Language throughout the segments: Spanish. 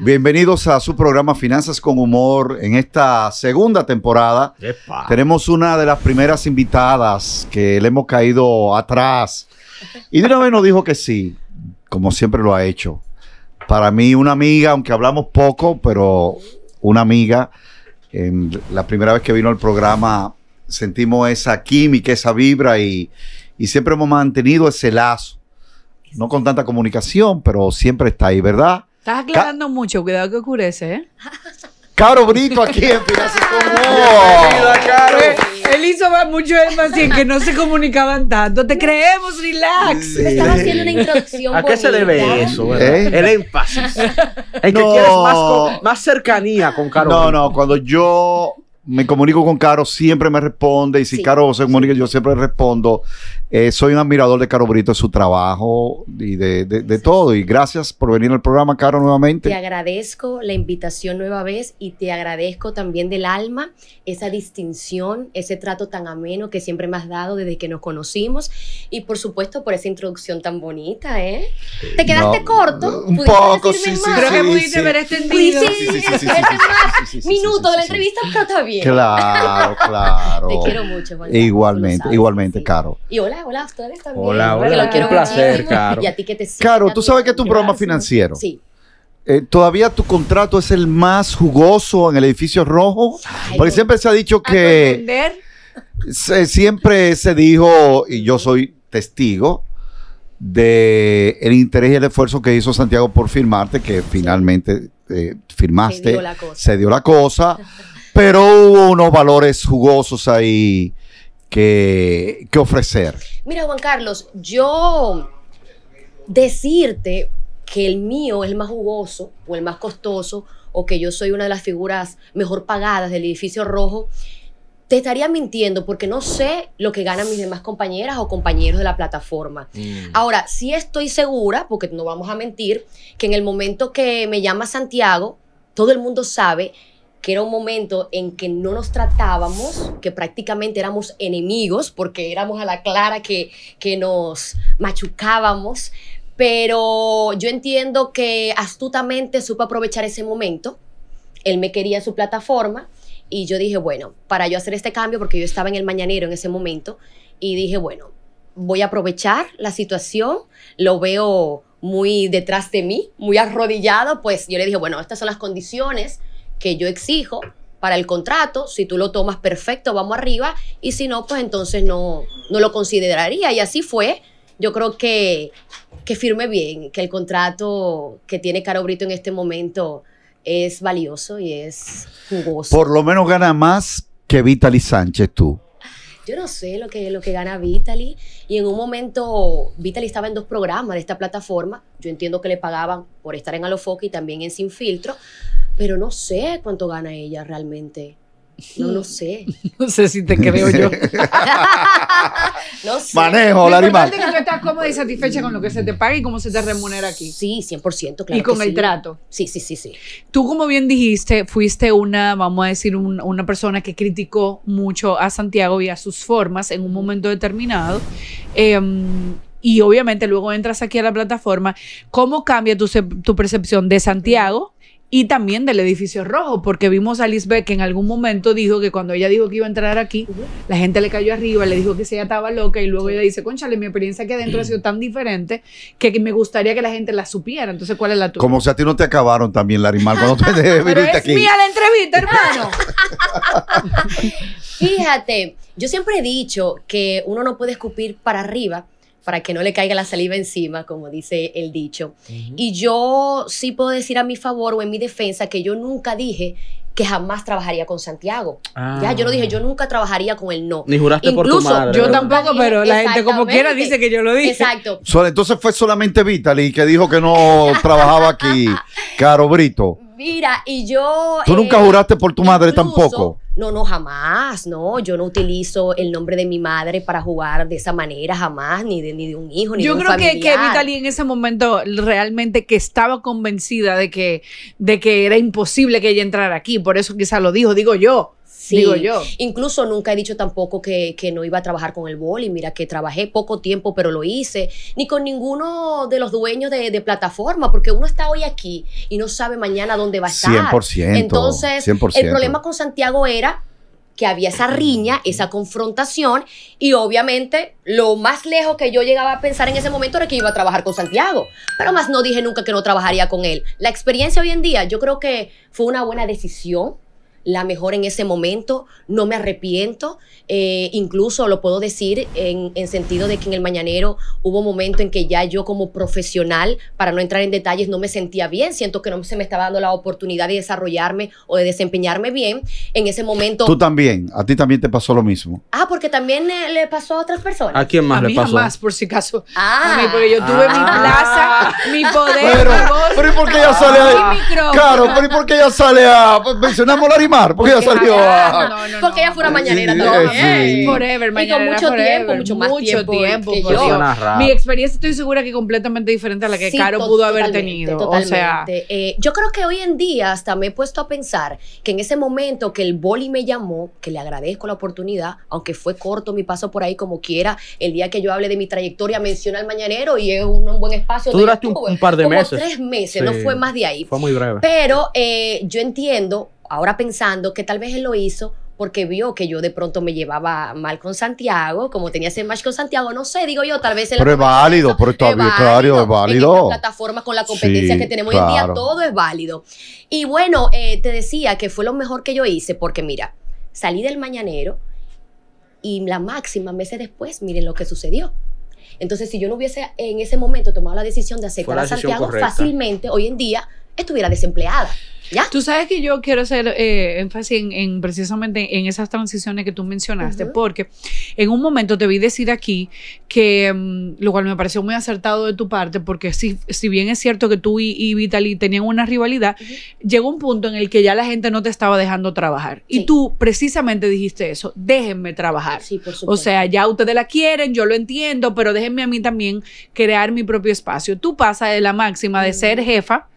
Bienvenidos a su programa Finanzas con Humor en esta segunda temporada. Tenemos una de las primeras invitadas que le hemos caído atrás. Y de una vez nos dijo que sí, como siempre lo ha hecho. Para mí una amiga, aunque hablamos poco, pero una amiga la primera vez que vino al programa sentimos esa química, esa vibra y, siempre hemos mantenido ese lazo. No con tanta comunicación, pero siempre está ahí, ¿verdad? Estás aclarando mucho, cuidado que oscurece, ¿eh? Caro Brito aquí en Finanzas con Caro! Él hizo eh, mucho énfasis que no se comunicaban tanto. Te creemos, relax. Estamos haciendo una introducción. ¿A qué se debe eso? ¿Eh? El énfasis. Es que quieres más, cercanía con Caro. No, no, cuando yo me comunico con Caro, siempre me responde. Y si Caro se comunica, yo siempre respondo soy un admirador de Caro Brito, de su trabajo y de, todo. Y gracias por venir al programa, Caro, nuevamente. Te agradezco la invitación nueva vez y te agradezco también del alma esa distinción, ese trato tan ameno que siempre me has dado desde que nos conocimos. Y por supuesto, por esa introducción tan bonita, ¿eh? ¿Te quedaste corto? Un poco, sí, sí, Creo que pudiste haber extendido. Minuto de la entrevista, pero está bien. Claro, claro. te quiero mucho, Igualmente, igualmente, Caro. Y hola. Hola, a ustedes también. Hola, hola. placer, Caro. Y a ti que te Caro, tú sabes que es un programa financiero. Sí. Eh, todavía tu contrato es el más jugoso en el edificio rojo. porque siempre se ha dicho que. siempre se dijo, y yo soy testigo, de interés y el esfuerzo que hizo Santiago por firmarte, que finalmente eh, firmaste, se dio la cosa, dio la cosa pero hubo unos valores jugosos ahí que, ofrecer? Mira, Juan Carlos, yo decirte que el mío es el más jugoso o el más costoso o que yo soy una de las figuras mejor pagadas del edificio rojo, te estaría mintiendo porque no sé lo que ganan mis demás compañeras o compañeros de la plataforma. Mm. Ahora, sí estoy segura, porque no vamos a mentir, que en el momento que me llama Santiago, todo el mundo sabe que era un momento en que no nos tratábamos, que prácticamente éramos enemigos, porque éramos a la clara que, que nos machucábamos, pero yo entiendo que astutamente supo aprovechar ese momento, él me quería su plataforma y yo dije, bueno, para yo hacer este cambio, porque yo estaba en el mañanero en ese momento, y dije, bueno, voy a aprovechar la situación, lo veo muy detrás de mí, muy arrodillado, pues yo le dije, bueno, estas son las condiciones, que yo exijo para el contrato, si tú lo tomas perfecto, vamos arriba, y si no, pues entonces no, no lo consideraría. Y así fue. Yo creo que, que firme bien, que el contrato que tiene Caro Brito en este momento es valioso y es jugoso. Por lo menos gana más que Vitaly Sánchez tú. Yo no sé lo que, lo que gana Vitaly. Y en un momento, Vitaly estaba en dos programas de esta plataforma. Yo entiendo que le pagaban por estar en Alofoque y también en Sin Filtro pero no sé cuánto gana ella realmente. No lo sé. no sé si te creo yo. no sé. Manejo, la animal. que tú estás cómoda y satisfecha con lo que se te paga y cómo se te remunera aquí. Sí, 100%, claro. Y con el trato. Sí, sí, sí, sí. Tú, como bien dijiste, fuiste una, vamos a decir, una persona que criticó mucho a Santiago y a sus formas en un momento determinado. Em, y obviamente luego entras aquí a la plataforma. ¿Cómo cambia tu, tu percepción de Santiago? y también del edificio rojo, porque vimos a Lisbeth que en algún momento dijo que cuando ella dijo que iba a entrar aquí, la gente le cayó arriba, le dijo que se ella estaba loca y luego ella dice, conchale, mi experiencia aquí adentro ha sido tan diferente que me gustaría que la gente la supiera. Entonces, ¿cuál es la tuya? Como si a ti no te acabaron también, Larimar, cuando te Pero es mía la entrevista, hermano. Fíjate, yo siempre he dicho que uno no puede escupir para arriba, para que no le caiga la saliva encima, como dice el dicho. Y yo sí puedo decir a mi favor o en mi defensa que yo nunca dije que jamás trabajaría con Santiago. Ya, yo lo dije, ah. yo nunca trabajaría con él, no. Ni juraste por tu madre. Yo tampoco, pero la gente como quiera dice que yo lo dije. Exacto. entonces fue solamente Vitaly que dijo que no trabajaba aquí, Caro Brito. Mira, y yo... Tú nunca eh, juraste por tu madre tampoco no, no, jamás, no. Yo no utilizo el nombre de mi madre para jugar de esa manera, jamás, ni de, ni de un hijo, ni Yo de un creo que, que Vitaly en ese momento realmente que estaba convencida de que, de que era imposible que ella entrara aquí, por eso quizá lo dijo, digo yo. Digo yo. Incluso nunca he dicho tampoco que, no iba a trabajar con el boli. Mira que trabajé poco tiempo, pero lo hice. Ni con ninguno de los dueños de, plataforma, porque uno está hoy aquí y no sabe mañana dónde va a estar. 100%. Entonces, el problema con Santiago era que había esa riña, esa confrontación, y obviamente lo más lejos que yo llegaba a pensar en ese momento era que iba a trabajar con Santiago, pero más no dije nunca que no trabajaría con él. La experiencia hoy en día yo creo que fue una buena decisión, la mejor en ese momento, no me arrepiento, eh, incluso lo puedo decir en, sentido de que en el mañanero hubo un momento en que ya yo como profesional, para no entrar en detalles, no me sentía bien, siento que no se me estaba dando la oportunidad de desarrollarme o de desempeñarme bien. En ese momento... Tú también, a ti también te pasó lo mismo. Ah, porque también eh, le pasó a otras personas. ¿A quién más a le mí pasó? por si acaso. Ah, a porque yo tuve mi ah. plaza, mi poder, mi voz. Pero ¿y por qué ya sale a... Claro, pero ¿y por qué ya sale a... Pues, mencionamos la rima porque, salió ah, porque ella fue una mañanera Forever, y con mucho tiempo, mucho más tiempo, que yo. Mi experiencia estoy segura que es completamente diferente a la que Caro pudo haber tenido. O sea, eh, yo creo que hoy en día hasta me he puesto a pensar que en ese momento que el boli me llamó, que le agradezco la oportunidad, aunque fue corto mi paso por ahí como quiera, el día que yo hable de mi trayectoria menciona al mañanero y es un, buen espacio. Tú duraste un, par de como meses. Tres meses, no fue más de ahí. Fue muy breve. Pero eh, yo entiendo ahora pensando que tal vez él lo hizo porque vio que yo de pronto me llevaba mal con Santiago, como tenía ese match con Santiago, no sé, digo yo, tal vez... Pero es válido, pero está claro, es válido. En plataformas con la competencia que tenemos hoy en día, todo es válido. Y bueno, eh, te decía que fue lo mejor que yo hice, porque mira, salí del mañanero y la máxima, meses después, miren lo que sucedió. Entonces, si yo no hubiese en ese momento tomado la decisión de aceptar a Santiago fácilmente, hoy en día estuviera desempleada. ¿Ya? Tú sabes que yo quiero hacer eh, énfasis en, precisamente en esas transiciones que tú mencionaste, porque en un momento te vi decir aquí que, mm, lo cual me pareció muy acertado de tu parte, porque si, si bien es cierto que tú y, Vitali tenían una rivalidad, llegó un punto en el que ya la gente no te estaba dejando trabajar. Y tú precisamente dijiste eso, déjenme trabajar. Sí, por supuesto. O sea, ya ustedes la quieren, yo lo entiendo, pero déjenme a mí también crear mi propio espacio. Tú pasas de la máxima de ser jefa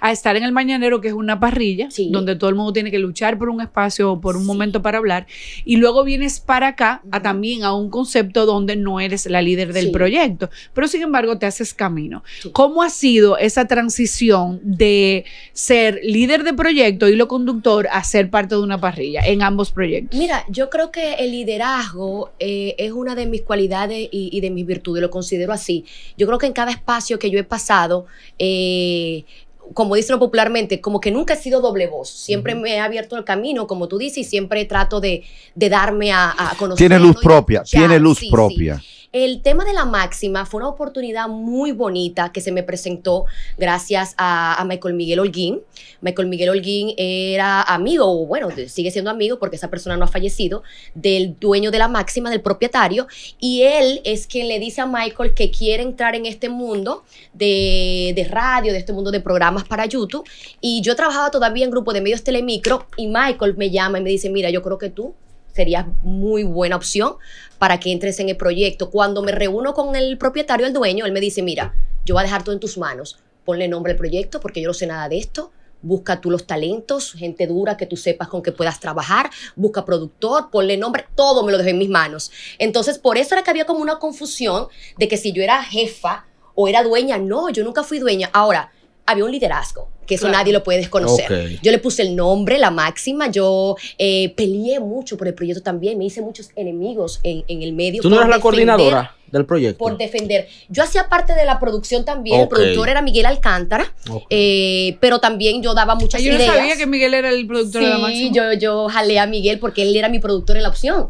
a estar en el mañanero, que es una parrilla, donde todo el mundo tiene que luchar por un espacio o por un momento para hablar, y luego vienes para acá a también a un concepto donde no eres la líder del proyecto, pero sin embargo te haces camino. ¿Cómo ha sido esa transición de ser líder de proyecto y lo conductor a ser parte de una parrilla en ambos proyectos? Mira, yo creo que el liderazgo eh, es una de mis cualidades y, de mis virtudes, lo considero así. Yo creo que en cada espacio que yo he pasado, eh, como dicen popularmente, como que nunca he sido doble voz. Siempre me he abierto el camino, como tú dices, y siempre trato de, de darme a, conocer. Tiene luz propia, tiene luz propia. El tema de la máxima fue una oportunidad muy bonita que se me presentó gracias a, Michael Miguel Holguín. Michael Miguel Holguín era amigo, o bueno, sigue siendo amigo porque esa persona no ha fallecido, del dueño de la máxima, del propietario, y él es quien le dice a Michael que quiere entrar en este mundo de, de radio, de este mundo de programas para YouTube, y yo trabajaba todavía en grupo de medios telemicro, y Michael me llama y me dice, mira, yo creo que tú sería muy buena opción para que entres en el proyecto. Cuando me reúno con el propietario, el dueño, él me dice, mira, yo voy a dejar todo en tus manos, ponle nombre al proyecto porque yo no sé nada de esto. Busca tú los talentos, gente dura que tú sepas con que puedas trabajar, busca productor, ponle nombre, todo me lo dejó en mis manos. Entonces, por eso era que había como una confusión de que si yo era jefa o era dueña, no, yo nunca fui dueña. Ahora, había un liderazgo que eso nadie lo puede desconocer. Yo le puse el nombre, la máxima, yo eh, peleé mucho por el proyecto también, me hice muchos enemigos en, el medio. ¿Tú no eras la coordinadora del proyecto? Por defender. Yo hacía parte de la producción también, el productor era Miguel Alcántara, eh, pero también yo daba muchas ideas. Yo no sabía que Miguel era el productor de la máxima. yo, yo jalé a Miguel porque él era mi productor en la opción.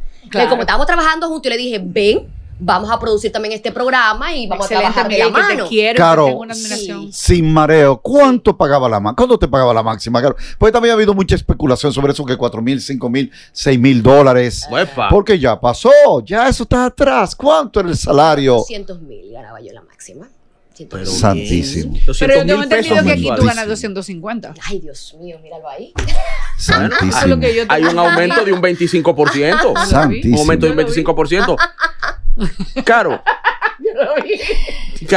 como estábamos trabajando juntos, yo le dije, ven, vamos a producir también este programa y vamos a trabajar de la mano. quiero, claro, una sin mareo. ¿Cuánto pagaba la máxima? ¿Cuánto te pagaba la máxima? Claro. Pues también ha habido mucha especulación sobre eso, que 4 mil, 5 mil, 6 mil dólares. Porque ya pasó, ya eso está atrás. ¿Cuánto era el salario? 200 mil ganaba yo la máxima. santísimo. Pero yo tengo entendido que aquí tú ganas 250. Ay, Dios mío, míralo ahí. Santísimo. Hay un aumento de un 25%. Santísimo. Un aumento de un 25%. Caro. Yo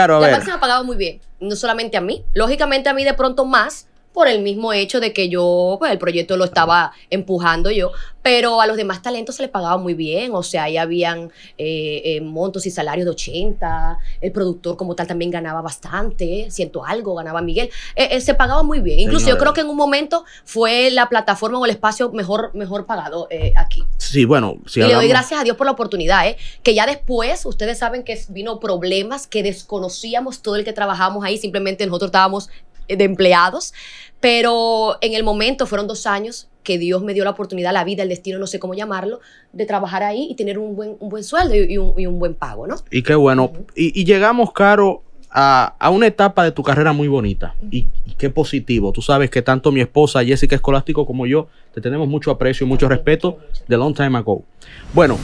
a ver. La se me ha pagado muy bien. No solamente a mí. Lógicamente a mí de pronto más, por el mismo hecho de que yo, pues el proyecto lo estaba empujando yo, pero a los demás talentos se les pagaba muy bien, o sea, ahí habían eh, eh, montos y salarios de 80, el productor como tal también ganaba bastante, siento algo, ganaba Miguel, eh, se pagaba muy bien, incluso yo creo que en un momento fue la plataforma o el espacio mejor, mejor pagado aquí. Sí, bueno, y le doy gracias a Dios por la oportunidad, que ya después ustedes saben que vino problemas que desconocíamos todo el que trabajábamos ahí, simplemente nosotros estábamos de empleados, pero en el momento fueron dos años que Dios me dio la oportunidad, la vida, el destino, no sé cómo llamarlo, de trabajar ahí y tener un buen, buen sueldo y, un, buen pago, ¿no? Y qué bueno. y, llegamos, Caro, a, una etapa de tu carrera muy bonita y, qué positivo. Tú sabes que tanto mi esposa Jessica Escolástico como yo te tenemos mucho aprecio y mucho respeto de Long Time Ago. Bueno,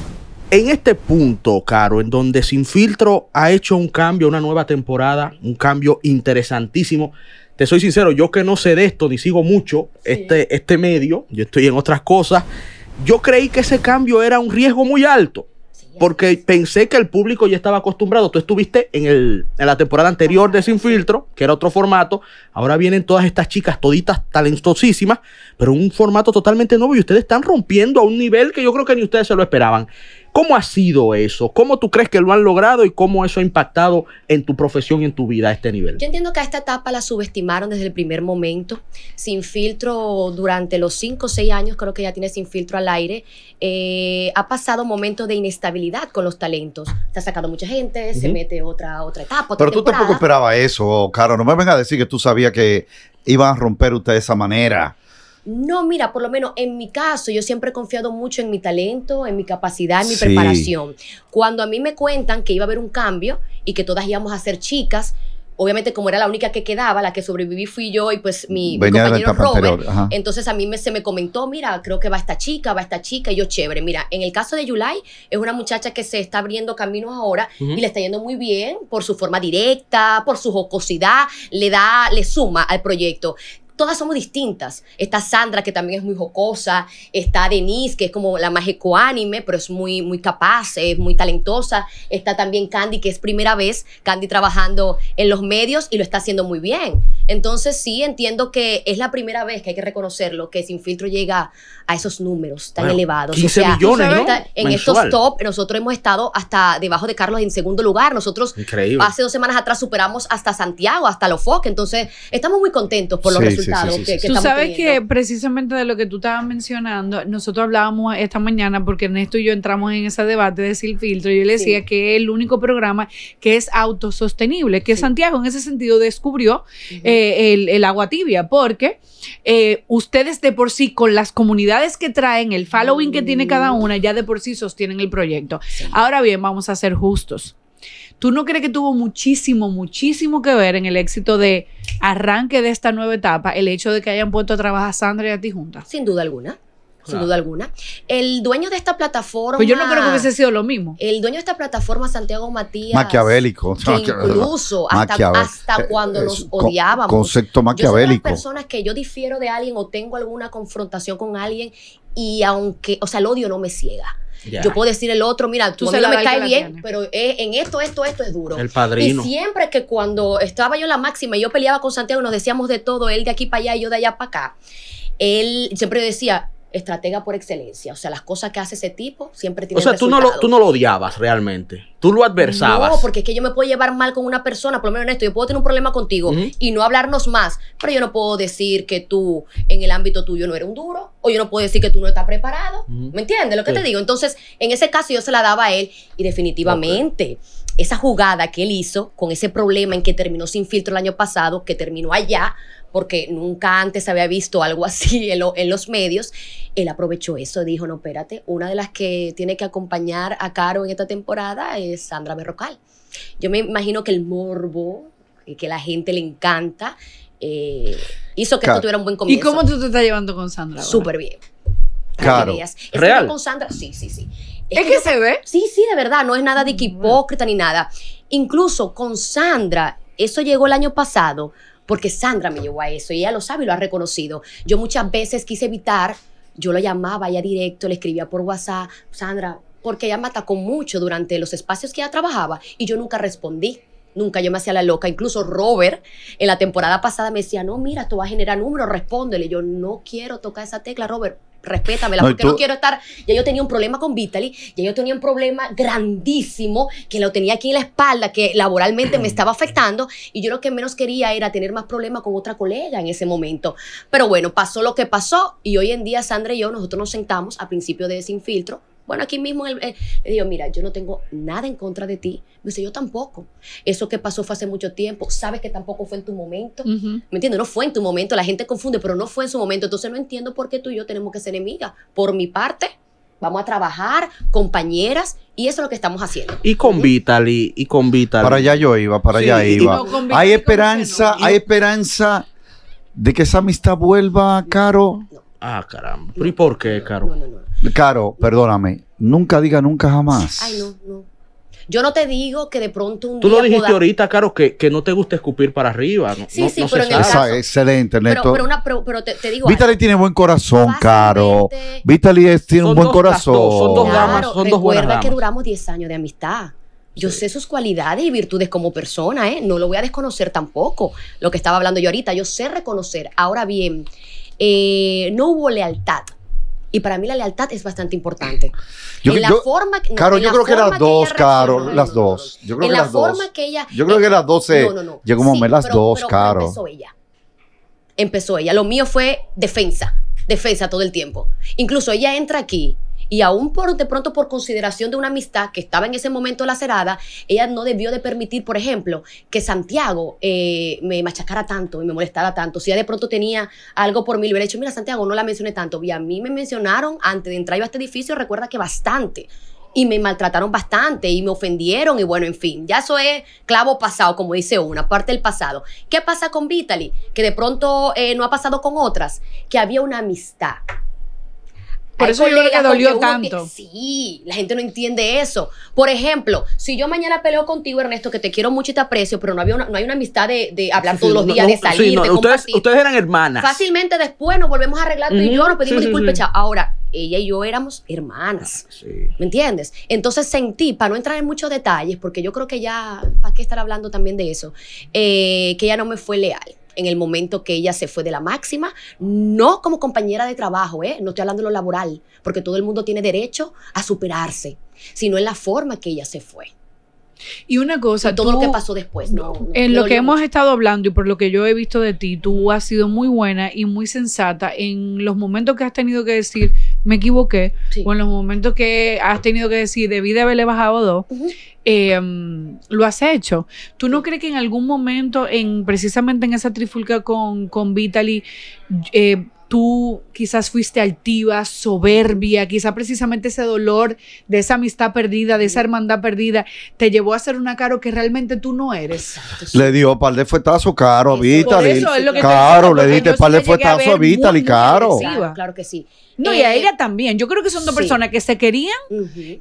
en este punto, Caro, en donde Sin Filtro ha hecho un cambio, una nueva temporada, un cambio interesantísimo te soy sincero, yo que no sé de esto ni sigo mucho este, este medio, yo estoy en otras cosas, yo creí que ese cambio era un riesgo muy alto. porque pensé que el público ya estaba acostumbrado. Tú estuviste en, en la temporada anterior de Sin Filtro, que era otro formato. Ahora vienen todas estas chicas, toditas talentosísimas, pero un formato totalmente nuevo y ustedes están rompiendo a un nivel que yo creo que ni ustedes se lo esperaban. ¿Cómo ha sido eso? ¿Cómo tú crees que lo han logrado y cómo eso ha impactado en tu profesión y en tu vida a este nivel? Yo entiendo que a esta etapa la subestimaron desde el primer momento. Sin filtro, durante los cinco o seis años, creo que ya tiene sin filtro al aire, eh, ha pasado momentos de inestabilidad con los talentos. Se ha sacado mucha gente, se mete otra, otra etapa. Pero tú tampoco esperabas eso, Caro. No me vengas a decir que tú sabías que iban a romper ustedes de esa manera no, mira, por lo menos en mi caso, yo siempre he confiado mucho en mi talento, en mi capacidad, en mi preparación. Cuando a mí me cuentan que iba a haber un cambio y que todas íbamos a ser chicas, obviamente como era la única que quedaba, la que sobreviví fui yo y pues mi, compañero Robert, entonces a mí me, se me comentó, mira, creo que va esta chica, va esta chica, y yo chévere, mira, en el caso de Yulai, es una muchacha que se está abriendo caminos ahora y le está yendo muy bien por su forma directa, por su jocosidad, le da, le suma al proyecto todas somos distintas. Está Sandra, que también es muy jocosa, está Denise, que es como la más ecoánime, pero es muy, muy capaz, es muy talentosa. Está también Candy, que es primera vez Candy trabajando en los medios y lo está haciendo muy bien. Entonces sí, entiendo que es la primera vez que hay que reconocerlo, que Sin Filtro llega a esos números tan elevados. o sea, millones, En estos top, nosotros hemos estado hasta debajo de Carlos en segundo lugar. Nosotros hace dos semanas atrás superamos hasta Santiago, hasta Los Entonces, estamos muy contentos por los resultados Tú sabes que precisamente de lo que tú estabas mencionando, nosotros hablábamos esta mañana porque Ernesto y yo entramos en ese debate de Silfiltro Filtro y yo le decía que el único programa que es autosostenible, que Santiago en ese sentido descubrió eh, el, agua tibia, porque eh, ustedes de por sí, con las comunidades que traen, el following que tiene cada mm. una, ya de por sí sostienen el proyecto. Ahora bien, vamos a ser justos. ¿Tú no crees que tuvo muchísimo, muchísimo que ver en el éxito de arranque de esta nueva etapa el hecho de que hayan puesto a trabajar a Sandra y a ti juntas? Sin duda alguna. Sin duda alguna. El dueño de esta plataforma. Pues yo no creo que hubiese sido lo mismo. El dueño de esta plataforma, Santiago Matías. Maquiavélico. incluso hasta, eh, cuando nos odiábamos. Concepto maquiavélico. Yo personas que yo difiero de alguien o tengo alguna confrontación con alguien y aunque, o sea, el odio no me ciega. Yo puedo decir el otro, mira, tú, me cae bien, pero en esto, esto, esto es duro. El padrino. Y siempre que cuando estaba yo en la máxima y yo peleaba con Santiago, nos decíamos de todo, él de aquí para allá y yo de allá para acá, él siempre decía, estratega por excelencia. O sea, las cosas que hace ese tipo siempre tienen O sea, tú no, lo, tú no lo odiabas realmente. Tú lo adversabas. No, porque es que yo me puedo llevar mal con una persona, por lo menos en esto. Yo puedo tener un problema contigo y no hablarnos más, pero yo no puedo decir que tú en el ámbito tuyo no eres un duro o yo no puedo decir que tú no estás preparado. ¿Me entiendes lo que te digo? Entonces, en ese caso yo se la daba a él y definitivamente esa jugada que él hizo con ese problema en que terminó sin filtro el año pasado, que terminó allá, porque nunca antes había visto algo así en, los medios, él aprovechó eso, dijo, no, espérate, una de las que tiene que acompañar a Caro en esta temporada es Sandra Berrocal. Yo me imagino que el morbo, eh, que la gente le encanta, eh, hizo que esto tuviera un buen comienzo. ¿Y cómo tú te estás llevando con Sandra? Súper bien. Claro. ¿Real? con Sandra? Sí, sí, sí. Es, que, se ve. Sí, sí, de verdad, no es nada de mm. hipócrita ni nada. Incluso con Sandra, eso llegó el año pasado, porque Sandra me llevó a eso y ella lo sabe y lo ha reconocido. Yo muchas veces quise evitar, yo lo llamaba ya directo, le escribía por WhatsApp, Sandra, porque ella me atacó mucho durante los espacios que ella trabajaba y yo nunca respondí. Nunca yo me hacía la loca. Incluso Robert en la temporada pasada me decía, no, mira, tú vas a generar números, respóndele. Yo no quiero tocar esa tecla, Robert. Respétamela, porque no quiero estar. Ya yo tenía un problema con Vitaly, ya yo tenía un problema grandísimo que lo tenía aquí en la espalda, que laboralmente me estaba afectando, y yo lo que menos quería era tener más problemas con otra colega en ese momento. Pero bueno, pasó lo que pasó, y hoy en día Sandra y yo, nosotros nos sentamos a principio de Sin Filtro, bueno, aquí mismo él, eh, le digo, mira, yo no tengo nada en contra de ti. Me dice, yo tampoco. Eso que pasó fue hace mucho tiempo. Sabes que tampoco fue en tu momento. ¿Me entiendes? No fue en tu momento. La gente confunde, pero no fue en su momento. Entonces no entiendo por qué tú y yo tenemos que ser enemigas. Por mi parte, vamos a trabajar, compañeras, y eso es lo que estamos haciendo. Y con Vitaly y con Vitali. Para allá yo iba, para allá iba. hay esperanza, hay esperanza de que esa amistad vuelva, Caro. ah, caramba. ¿Y por qué, Caro? no, no. no. Caro, perdóname, nunca diga nunca jamás. Ay, no, no. Yo no te digo que de pronto un Tú lo dijiste ahorita, Caro, que, no te gusta escupir para arriba. No, sí, sí, pero en Excelente, Neto. Pero, una, pero, te, digo Vitaly tiene buen corazón, Caro. Vitaly tiene un buen corazón. son dos damas, son dos buenas Recuerda que duramos 10 años de amistad. Yo sé sus cualidades y virtudes como persona, ¿eh? No lo voy a desconocer tampoco, lo que estaba hablando yo ahorita. Yo sé reconocer. Ahora bien, eh, no hubo lealtad y para mí la lealtad es bastante importante. Yo, en la forma yo creo que las dos, Caro, las dos. Yo creo que las dos. Yo creo que las dos Llegó un momento, las dos, Caro. Empezó ella. Empezó ella. Lo mío fue defensa. Defensa todo el tiempo. Incluso ella entra aquí y aún por de pronto por consideración de una amistad que estaba en ese momento lacerada, ella no debió de permitir, por ejemplo, que Santiago eh, me machacara tanto y me molestara tanto. Si ella de pronto tenía algo por mí, le hubiera dicho, mira, Santiago, no la mencioné tanto. Y a mí me mencionaron antes de entrar yo a este edificio, recuerda que bastante y me maltrataron bastante y me ofendieron y bueno, en fin, ya eso es clavo pasado, como dice una, parte del pasado. ¿Qué pasa con Vitaly? Que de pronto eh, no ha pasado con otras, que había una amistad por eso yo que dolió tanto. Sí, la gente no entiende eso. Por ejemplo, si yo mañana peleo contigo, Ernesto, que te quiero mucho y te aprecio, pero no, había no hay una amistad de, hablar todos los días, de salir, de ustedes, ustedes, eran hermanas. Fácilmente después nos volvemos a arreglar y yo, nos pedimos disculpas. Ahora, ella y yo éramos hermanas. Ah, sí. ¿Me entiendes? Entonces sentí, para no entrar en muchos detalles, porque yo creo que ya, ¿para qué estar hablando también de eso? Eh, que ella no me fue leal en el momento que ella se fue de la máxima, no como compañera de trabajo, ¿eh? no estoy hablando de lo laboral, porque todo el mundo tiene derecho a superarse, sino en la forma que ella se fue. Y una cosa. todo lo que pasó después, en lo que hemos estado hablando y por lo que yo he visto de ti, tú has sido muy buena y muy sensata en los momentos que has tenido que decir, me equivoqué, o en los momentos que has tenido que decir, debí de haberle bajado dos. Em, lo has hecho. ¿Tú no crees que en algún momento, en, precisamente en esa trifulca con, con Vitaly, eh, tú quizás fuiste altiva, soberbia, quizás precisamente ese dolor de esa amistad perdida, de esa hermandad perdida, te llevó a ser una caro que realmente tú no eres. Le dio par de fuetazos caro a Vitali. caro, le diste par de fuetazos a Vitali, caro. Claro, que sí. No, y a eh, ella también. Yo creo que son dos personas que se querían,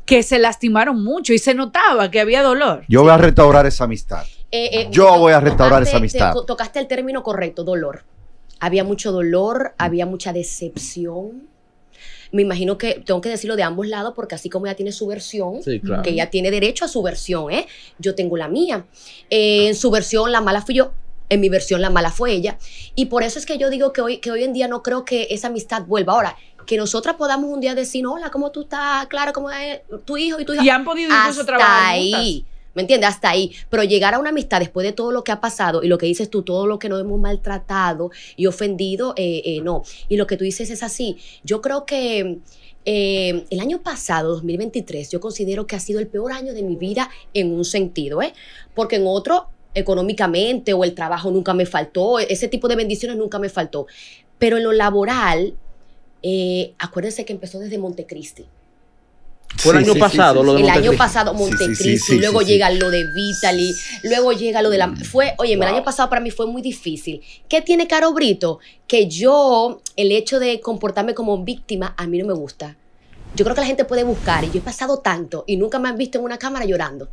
que se lastimaron mucho y se notaba que había dolor. Yo voy a restaurar esa amistad. Eh, eh, yo voy a restaurar esa amistad. Tocaste el término correcto, dolor. Había mucho dolor, mm. había mucha decepción. Me imagino que tengo que decirlo de ambos lados porque así como ella tiene su versión, que ella tiene derecho a su versión, ¿eh? yo tengo la mía. en eh, ah. su versión la mala fui yo, en mi versión la mala fue ella. Y por eso es que yo digo que hoy, que hoy en día no creo que esa amistad vuelva. Ahora, que nosotras podamos un día decir, hola, ¿cómo tú estás? Claro, ¿cómo es tu hijo y tu hija? Y han podido incluso Hasta trabajar ahí. ¿Me entiendes? Hasta ahí. Pero llegar a una amistad después de todo lo que ha pasado y lo que dices tú, todo lo que nos hemos maltratado y ofendido, eh, eh, no. Y lo que tú dices es así. Yo creo que eh, el año pasado, 2023, yo considero que ha sido el peor año de mi vida en un sentido, ¿eh? Porque en otro, económicamente o el trabajo nunca me faltó, ese tipo de bendiciones nunca me faltó. Pero en lo laboral, acuérdense que empezó desde Montecristi. Fue el año pasado lo de El año pasado Montecristo, luego llega lo de Vitali, luego llega lo de la... Fue, oye, el año pasado para mí fue muy difícil. ¿Qué tiene Caro Brito? Que yo, el hecho de comportarme como víctima, a mí no me gusta. Yo creo que la gente puede buscar y yo he pasado tanto y nunca me han visto en una cámara llorando.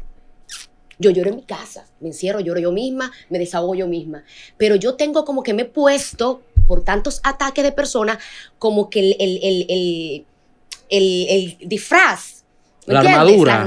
Yo lloro en mi casa, me encierro, lloro yo misma, me desahogo yo misma. Pero yo tengo como que me he puesto por tantos ataques de personas como que el el, disfraz. la armadura.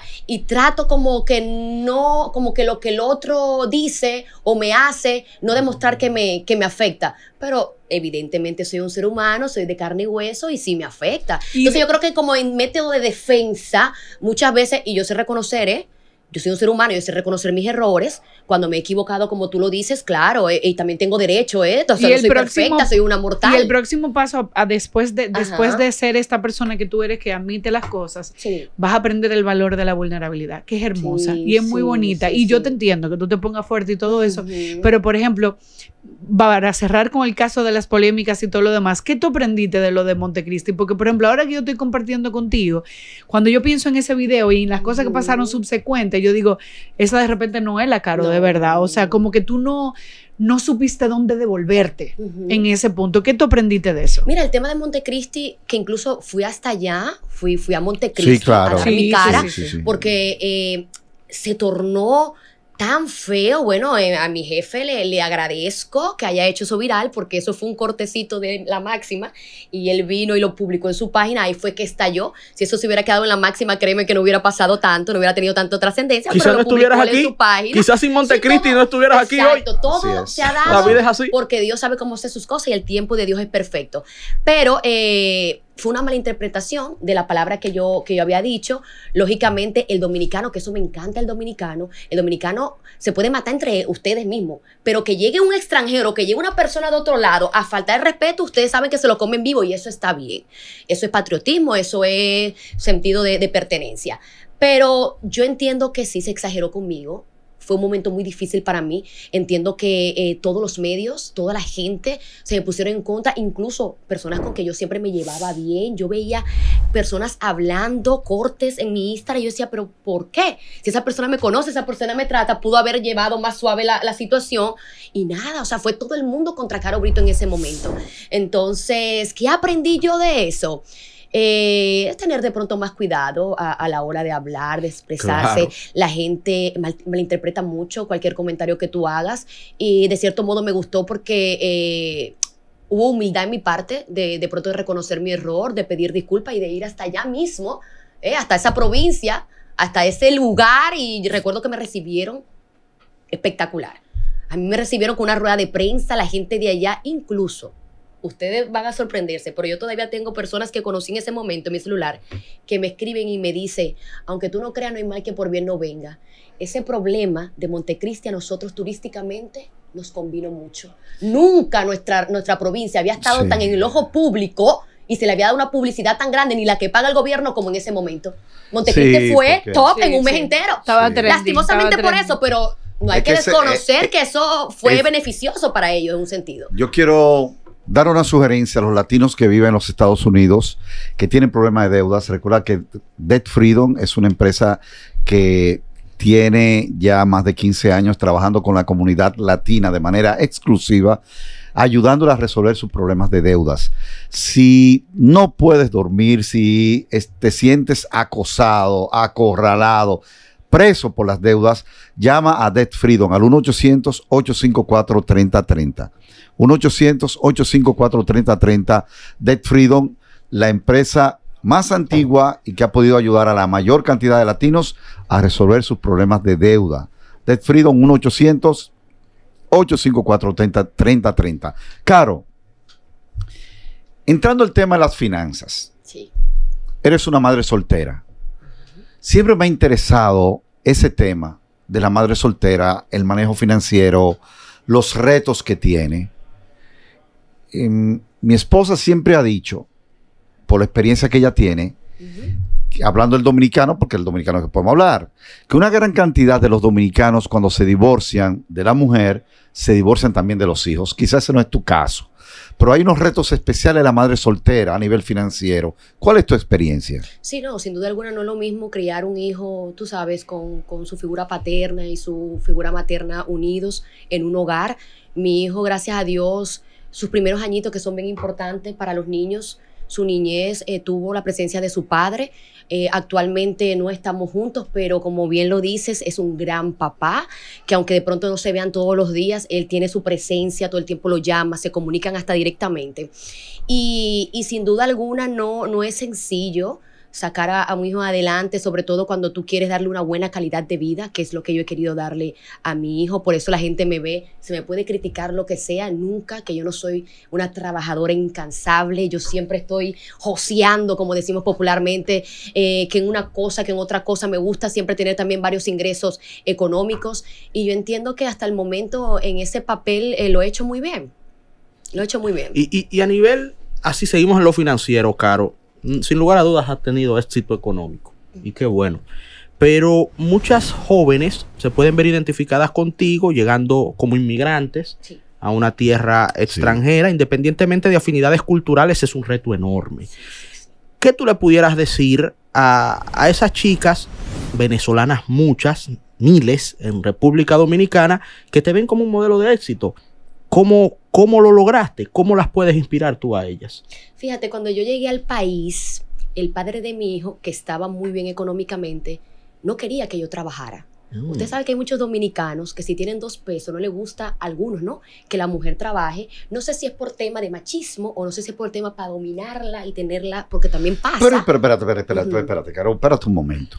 La Y trato como que no, como que lo que el otro dice o me hace, no demostrar que me, que me afecta. Pero evidentemente soy un ser humano, soy de carne y hueso y sí me afecta. Entonces yo creo que como en método de defensa, muchas veces, y yo sé reconocer, ¿eh? yo soy un ser humano, yo sé reconocer mis errores. Cuando me he equivocado, como tú lo dices, claro, eh, y, también tengo derecho, ¿eh? Entonces, y soy perfecta, soy una mortal. Y el próximo paso, después, de, después de ser esta persona que tú eres, que admite las cosas, vas a aprender el valor de la vulnerabilidad, que es hermosa y es muy bonita. y yo te entiendo que tú te pongas fuerte y todo eso. Pero, por ejemplo, para cerrar con el caso de las polémicas y todo lo demás, ¿qué te aprendiste de lo de Montecristi? Porque, por ejemplo, ahora que yo estoy compartiendo contigo, cuando yo pienso en ese video y en las cosas que mm. pasaron subsecuentes, yo digo, esa de repente no es la caro de verdad. O sea, como que tú no, no supiste dónde devolverte en ese punto. ¿Qué te aprendiste de eso? Mira, el tema de Montecristi, que incluso fui hasta allá, fui, fui a Montecristi a mi cara, porque eh, se tornó tan feo. Bueno, eh, a mi jefe le, agradezco que haya hecho eso viral porque eso fue un cortecito de la máxima y él vino y lo publicó en su página. Ahí fue que estalló. Si eso se hubiera quedado en la máxima, créeme que no hubiera pasado tanto, no hubiera tenido tanto trascendencia. Quizás no estuvieras aquí. Quizás sin Montecristi no estuvieras aquí hoy. todo se ha dado. Porque Dios sabe cómo hacer sus cosas y el tiempo de Dios es perfecto. Pero eh, fue una mala interpretación de la palabra que yo, que yo había dicho. Lógicamente, el dominicano, que eso me encanta el dominicano, el dominicano se puede matar entre ustedes mismos, pero que llegue un extranjero, que llegue una persona de otro lado a falta de respeto, ustedes saben que se lo comen vivo y eso está bien. Eso es patriotismo, eso es sentido de, de pertenencia. Pero yo entiendo que sí se exageró conmigo, fue un momento muy difícil para mí. Entiendo que eh, todos los medios, toda la gente se me pusieron en contra, incluso personas con que yo siempre me llevaba bien. Yo veía personas hablando, cortes en mi Instagram. yo decía, pero ¿por qué? Si esa persona me conoce, esa persona me trata, pudo haber llevado más suave la, la situación. Y nada, o sea, fue todo el mundo contra Caro Brito en ese momento. Entonces, ¿qué aprendí yo de eso? Eh, es tener de pronto más cuidado a, la hora de hablar, de expresarse. La gente mal, malinterpreta mucho cualquier comentario que tú hagas y de cierto modo me gustó porque... Eh, hubo humildad en mi parte de, de pronto de reconocer mi error, de pedir disculpas y de ir hasta allá mismo, eh, hasta esa provincia, hasta ese lugar. Y recuerdo que me recibieron espectacular. A mí me recibieron con una rueda de prensa, la gente de allá incluso ustedes van a sorprenderse, pero yo todavía tengo personas que conocí en ese momento en mi celular que me escriben y me dicen, aunque tú no creas, no hay mal que por bien no venga. Ese problema de Montecristi a nosotros turísticamente nos convino mucho. Nunca nuestra, nuestra provincia había estado tan en el ojo público y se le había dado una publicidad tan grande, ni la que paga el gobierno como en ese momento. Montecristi fue top en un mes entero. Estaba Lastimosamente por eso, pero no hay que, eh, desconocer eh, que eso fue beneficioso para ellos en un sentido. Yo quiero dar una sugerencia a los latinos que viven en los Estados Unidos, que tienen problemas de deudas. Recuerda que Debt Freedom es una empresa que tiene ya más de 15 años trabajando con la comunidad latina de manera exclusiva, ayudándola a resolver sus problemas de deudas. Si no puedes dormir, si te sientes acosado, acorralado, preso por las deudas, llama a Debt Freedom al 1-800-854-3030. 1-800-854-3030. Debt Freedom, la empresa más antigua y que ha podido ayudar a la mayor cantidad de latinos a resolver sus problemas de deuda. Debt Freedom, 1-800-854-3030. Caro, entrando al tema de las finanzas. Sí. Eres una madre soltera. Siempre me ha interesado ese tema de la madre soltera, el manejo financiero, los retos que tiene. Em, mi esposa siempre ha dicho, por la experiencia que ella tiene, hablando del dominicano, porque el dominicano es que podemos hablar, que una gran cantidad de los dominicanos cuando se divorcian de la mujer, se divorcian también de los hijos. Quizás ese no es tu caso, pero hay unos retos especiales de la madre soltera a nivel financiero. ¿Cuál es tu experiencia? Sí, no, sin duda alguna no es lo mismo criar un hijo, tú sabes, con su figura paterna y su figura materna unidos en un hogar. Mi hijo, gracias a Dios, sus primeros añitos que son bien importantes para los niños. Su niñez eh, tuvo la presencia de su padre. Eh, actualmente no estamos juntos, pero como bien lo dices, es un gran papá, que aunque de pronto no se vean todos los días, él tiene su presencia, todo el tiempo lo llama, se comunican hasta directamente. Y, sin duda alguna no, no es sencillo sacar a, un hijo adelante, sobre todo cuando tú quieres darle una buena calidad de vida, que es lo que yo he querido darle a mi hijo. Por eso la gente me ve, se me puede criticar lo que sea, nunca, que yo no soy una trabajadora incansable, yo siempre estoy joseando, como decimos popularmente, eh, que en una cosa, que en otra cosa, me gusta siempre tener también varios ingresos económicos. Y yo entiendo que hasta el momento en ese papel eh, lo he hecho muy bien. Lo he hecho muy bien. Y, y a nivel, así seguimos en lo financiero, Caro sin lugar a dudas ha tenido éxito económico y qué bueno. Pero muchas jóvenes se pueden ver identificadas contigo llegando como inmigrantes a una tierra extranjera, independientemente de afinidades culturales, es un reto enorme. ¿Qué tú le pudieras decir a, a esas chicas venezolanas, muchas, miles en República Dominicana, que te ven como un modelo de éxito? ¿Cómo, lo lograste? ¿Cómo las puedes inspirar tú a ellas? Fíjate, cuando yo llegué al país, el padre de mi hijo, que estaba muy bien económicamente, no quería que yo trabajara. Mm. Usted sabe que hay muchos dominicanos que si tienen dos pesos no le gusta a algunos, ¿no? Que la mujer trabaje. No sé si es por tema de machismo o no sé si es por tema para dominarla y tenerla, porque también pasa. Pero, espérate, espérate, espérate, espérate, espérate un momento.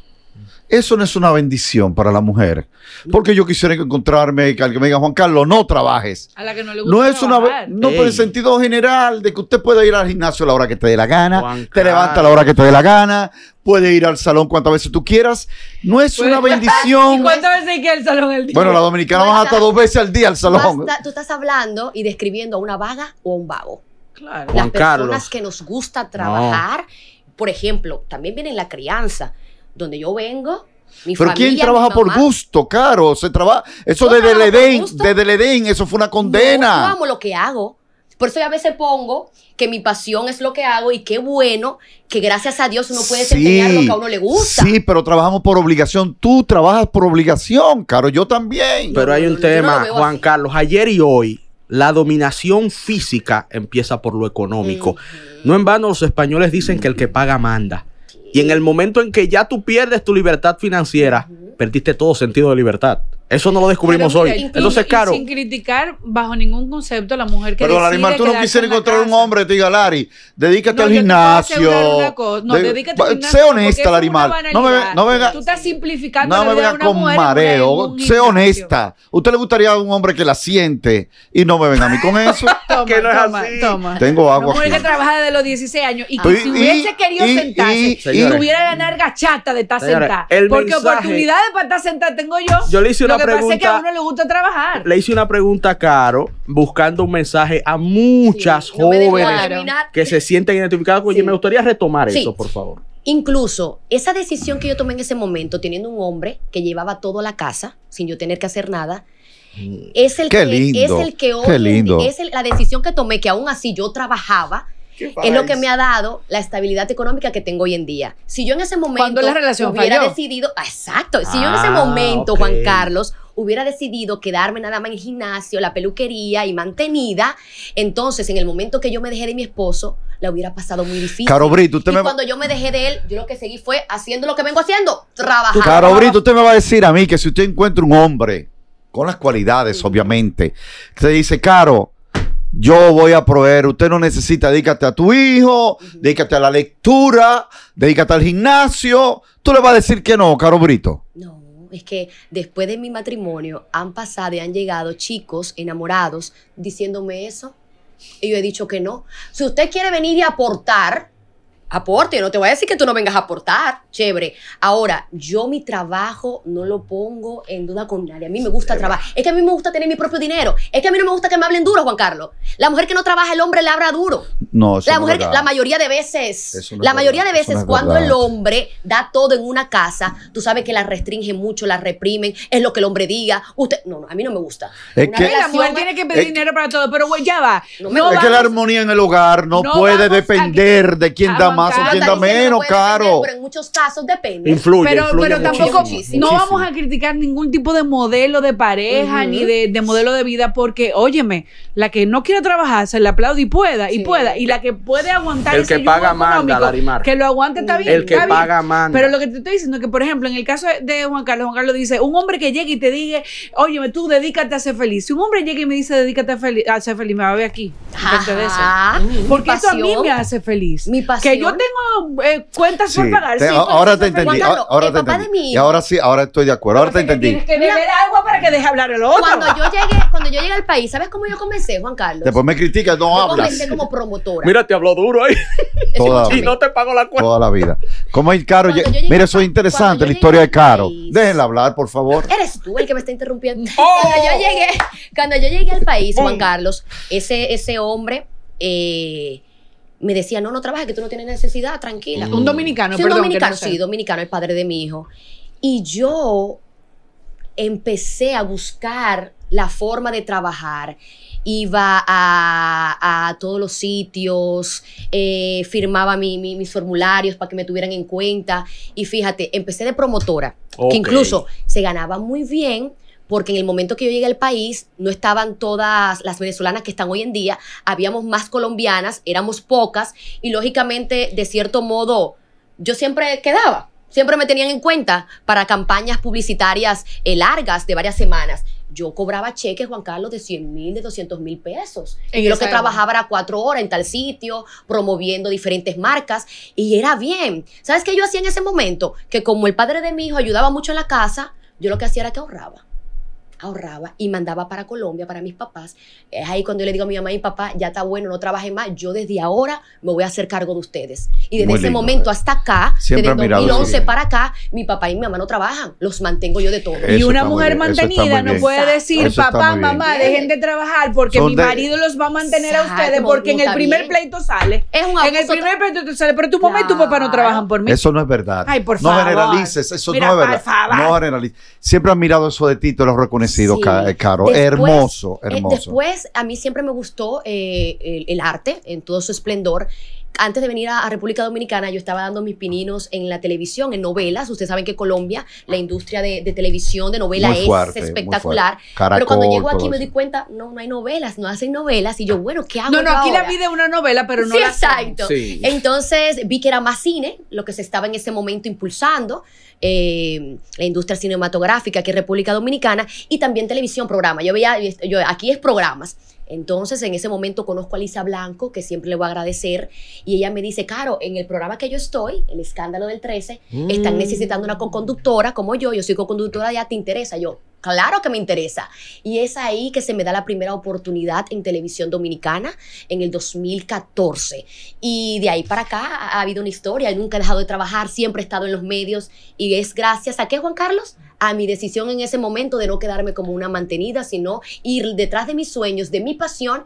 Eso no es una bendición para la mujer. Porque yo quisiera encontrarme que alguien me diga, Juan Carlos, no trabajes. A la que no le gusta. es una. No, pero sentido general, de que usted puede ir al gimnasio a la hora que te dé la gana, te levanta a la hora que te dé la gana, puede ir al salón cuantas veces tú quieras. No es una pues, bendición. ¿Y cuántas veces hay que ir al salón día? Bueno, la dominicana va hasta dos veces al día al salón. tú estás hablando y describiendo a una vaga o a un vago. Claro. Las personas que nos gusta trabajar, por ejemplo, también viene la crianza donde yo vengo, mi Pero ¿quién trabaja por gusto, Caro? Se trabaja, eso desde el Edén, desde eso fue una condena. yo amo lo que hago. Por eso yo a veces pongo que mi pasión es lo que hago y qué bueno que gracias a Dios uno puede desempeñar lo que a uno le gusta. Sí, pero trabajamos por obligación. Tú trabajas por obligación, Caro, yo también. Pero hay un tema, Juan Carlos, ayer y hoy la dominación física empieza por lo económico. No en vano los españoles dicen que el que paga manda. Y en el momento en que ya tú pierdes tu libertad financiera, perdiste todo sentido de libertad. Eso no lo descubrimos hoy. Entonces, claro. sin criticar bajo ningún concepto a la mujer que Pero, Larimar, tú no quisieras encontrar un hombre te diga, Lari, dedícate al gimnasio. No, dedícate al gimnasio. Sé honesta, Larimar. No me, no venga. Tú estás simplificando. No me venga con mareo. Sé honesta. ¿Usted le gustaría a un hombre que la siente y no me venga a mí con eso? que no es así. Tengo agua. Una mujer que trabaja desde los 16 años y pues, que si hubiese querido sentarse y, tuviera ganar gachata de estar sentada. Porque oportunidades para estar sentada tengo yo. Yo le hice una que a uno le gusta trabajar. Le hice una pregunta a Caro, buscando un mensaje a muchas jóvenes que se sienten identificadas. Oye, me gustaría retomar eso, por favor. Incluso esa decisión que yo tomé en ese momento, teniendo un hombre que llevaba todo a la casa, sin yo tener que hacer nada, mm. es el, es es la decisión que tomé, que aún así yo trabajaba, es lo que me ha dado la estabilidad económica que tengo hoy en día. Si yo en ese momento hubiera decidido, exacto, si yo en ese ah, momento, Juan Carlos, hubiera decidido quedarme nada más en el gimnasio, la peluquería y mantenida, entonces en el momento que yo me dejé de mi esposo, la hubiera pasado muy difícil. Caro Brito, usted y me cuando yo me dejé de él, yo lo que seguí fue haciendo lo que vengo haciendo, trabajando. Caro Brito, usted me va a decir a mí que si usted encuentra un hombre con las cualidades, obviamente, que dice, Caro, yo voy a proveer. Usted no necesita, dedícate a tu hijo, dedícate a la lectura, dedícate al gimnasio. Tú le vas a decir que no, Caro Brito. No, es que después de mi matrimonio han pasado y han llegado chicos enamorados diciéndome eso. Y yo he dicho que no. Si usted quiere venir y aportar, aporte. Yo no te voy a decir que tú no vengas a aportar, chévere. Ahora, yo mi trabajo no lo pongo en duda con nadie. A mí me gusta el trabajar. Es que a mí me gusta tener mi propio dinero. Es que a mí no me gusta que me hablen duro, Juan Carlos. La mujer que no trabaja, el hombre le habla duro. No, eso la mujer, La mayoría de veces, la mayoría de veces cuando el hombre da todo en una casa, tú sabes que la restringen mucho, la reprimen, es lo que el hombre diga. Usted, no, no a mí no me gusta. Es que la mujer tiene que pedir dinero para todo, pero güey, ya va. es que la armonía en el hogar no, puede depender de quién da más más, menos, caro. pero en muchos casos depende. Influye, pero, tampoco no vamos a criticar ningún tipo de modelo de pareja ni de, modelo de vida porque, óyeme, la que no quiere trabajar se le aplaude y pueda, y pueda, y la que puede aguantar el que paga manda, Que lo aguante está bien. El que paga manda. Pero lo que te estoy diciendo es que, por ejemplo, en el caso de Juan Carlos, Juan Carlos dice, un hombre que llegue y te diga, óyeme, tú dedícate a ser feliz. Si un hombre llega y me dice, dedícate a, ser feliz, me va a ver aquí. Porque eso a mí me hace feliz. Mi pasión. Que yo tengo eh, cuentas por pagar. sí, ahora te entendí. ahora te entendí. Y ahora sí, ahora estoy de acuerdo. Ahora te entendí. Tienes que beber agua para que deje hablar el otro. Cuando yo llegué, cuando yo llegué al país, ¿sabes cómo yo comencé, Juan Carlos? Después me criticas, no hablas. Yo comencé como promotora. Mira, te habló duro ahí. y no te pago la cuenta. Toda la vida. ¿Cómo es Caro? Mira, eso es interesante, la historia de Caro. Déjenla hablar, por favor. Eres tú el que me está interrumpiendo. Cuando, yo oh. llegué, cuando yo llegué al país, Juan Carlos, ese, ese hombre... Eh, me decía, no, no trabajes, que tú no tienes necesidad, tranquila. Un dominicano, sí, dominicano, sí, dominicano, el padre de mi hijo. Y yo empecé a buscar la forma de trabajar. Iba a, todos los sitios, eh, firmaba mis formularios para que me tuvieran en cuenta. Y fíjate, empecé de promotora, que incluso se ganaba muy bien porque en el momento que yo llegué al país no estaban todas las venezolanas que están hoy en día, habíamos más colombianas, éramos pocas y lógicamente de cierto modo yo siempre quedaba, siempre me tenían en cuenta para campañas publicitarias eh, largas de varias semanas. Yo cobraba cheques, Juan Carlos, de 100 mil, de 200 mil pesos. Y yo lo que trabajaba era cuatro horas en tal sitio, promoviendo diferentes marcas, y era bien. ¿Sabes qué yo hacía en ese momento? Que como el padre de mi hijo ayudaba mucho en la casa, yo lo que hacía era que ahorraba ahorraba y mandaba para Colombia, para mis papás. Es ahí cuando yo le digo a mi mamá y mi papá, ya está bueno, no trabaje más, yo desde ahora me voy a hacer cargo de ustedes. Y desde ese momento hasta acá, desde 2011 para acá, mi papá y mi mamá no trabajan, los mantengo yo de todo. y una mujer mantenida no puede decir, papá, mamá, dejen de trabajar porque mi marido los va a mantener a ustedes porque en el primer pleito sale. en el primer pleito sale, pero tu mamá y tu papá no trabajan por mí. Eso no es verdad. no generalices, eso no es verdad. No generalices. Siempre han mirado eso de ti, te lo reconoces sido caro. Eh, hermoso, después, a mí siempre me gustó eh, el, arte en todo su esplendor antes de venir a, República Dominicana, yo estaba dando mis pininos en la televisión, en novelas. Ustedes saben que Colombia, la industria de, televisión, de novela es espectacular. pero cuando llego aquí me di cuenta, no, no hay novelas, no hacen novelas. Y yo, bueno, ¿qué hago? No, no, aquí la la es una novela, pero no sí, la exacto. Entonces vi que era más cine, lo que se estaba en ese momento impulsando, eh, la industria cinematográfica que en República Dominicana, y también televisión, programa. Yo veía, yo, aquí es programas. Entonces, en ese momento conozco a Lisa Blanco, que siempre le voy a agradecer, y ella me dice, Caro, en el programa que yo estoy, el escándalo del 13, están mm. necesitando una coconductora como yo, yo soy coconductora conductora ya, ¿te interesa? Yo, claro que me interesa. Y es ahí que se me da la primera oportunidad en televisión dominicana en el 2014. Y de ahí para acá ha habido una historia, nunca he dejado de trabajar, siempre he estado en los medios, y es gracias a qué, Juan Carlos? a mi decisión en ese momento de no quedarme como una mantenida, sino ir detrás de mis sueños, de mi pasión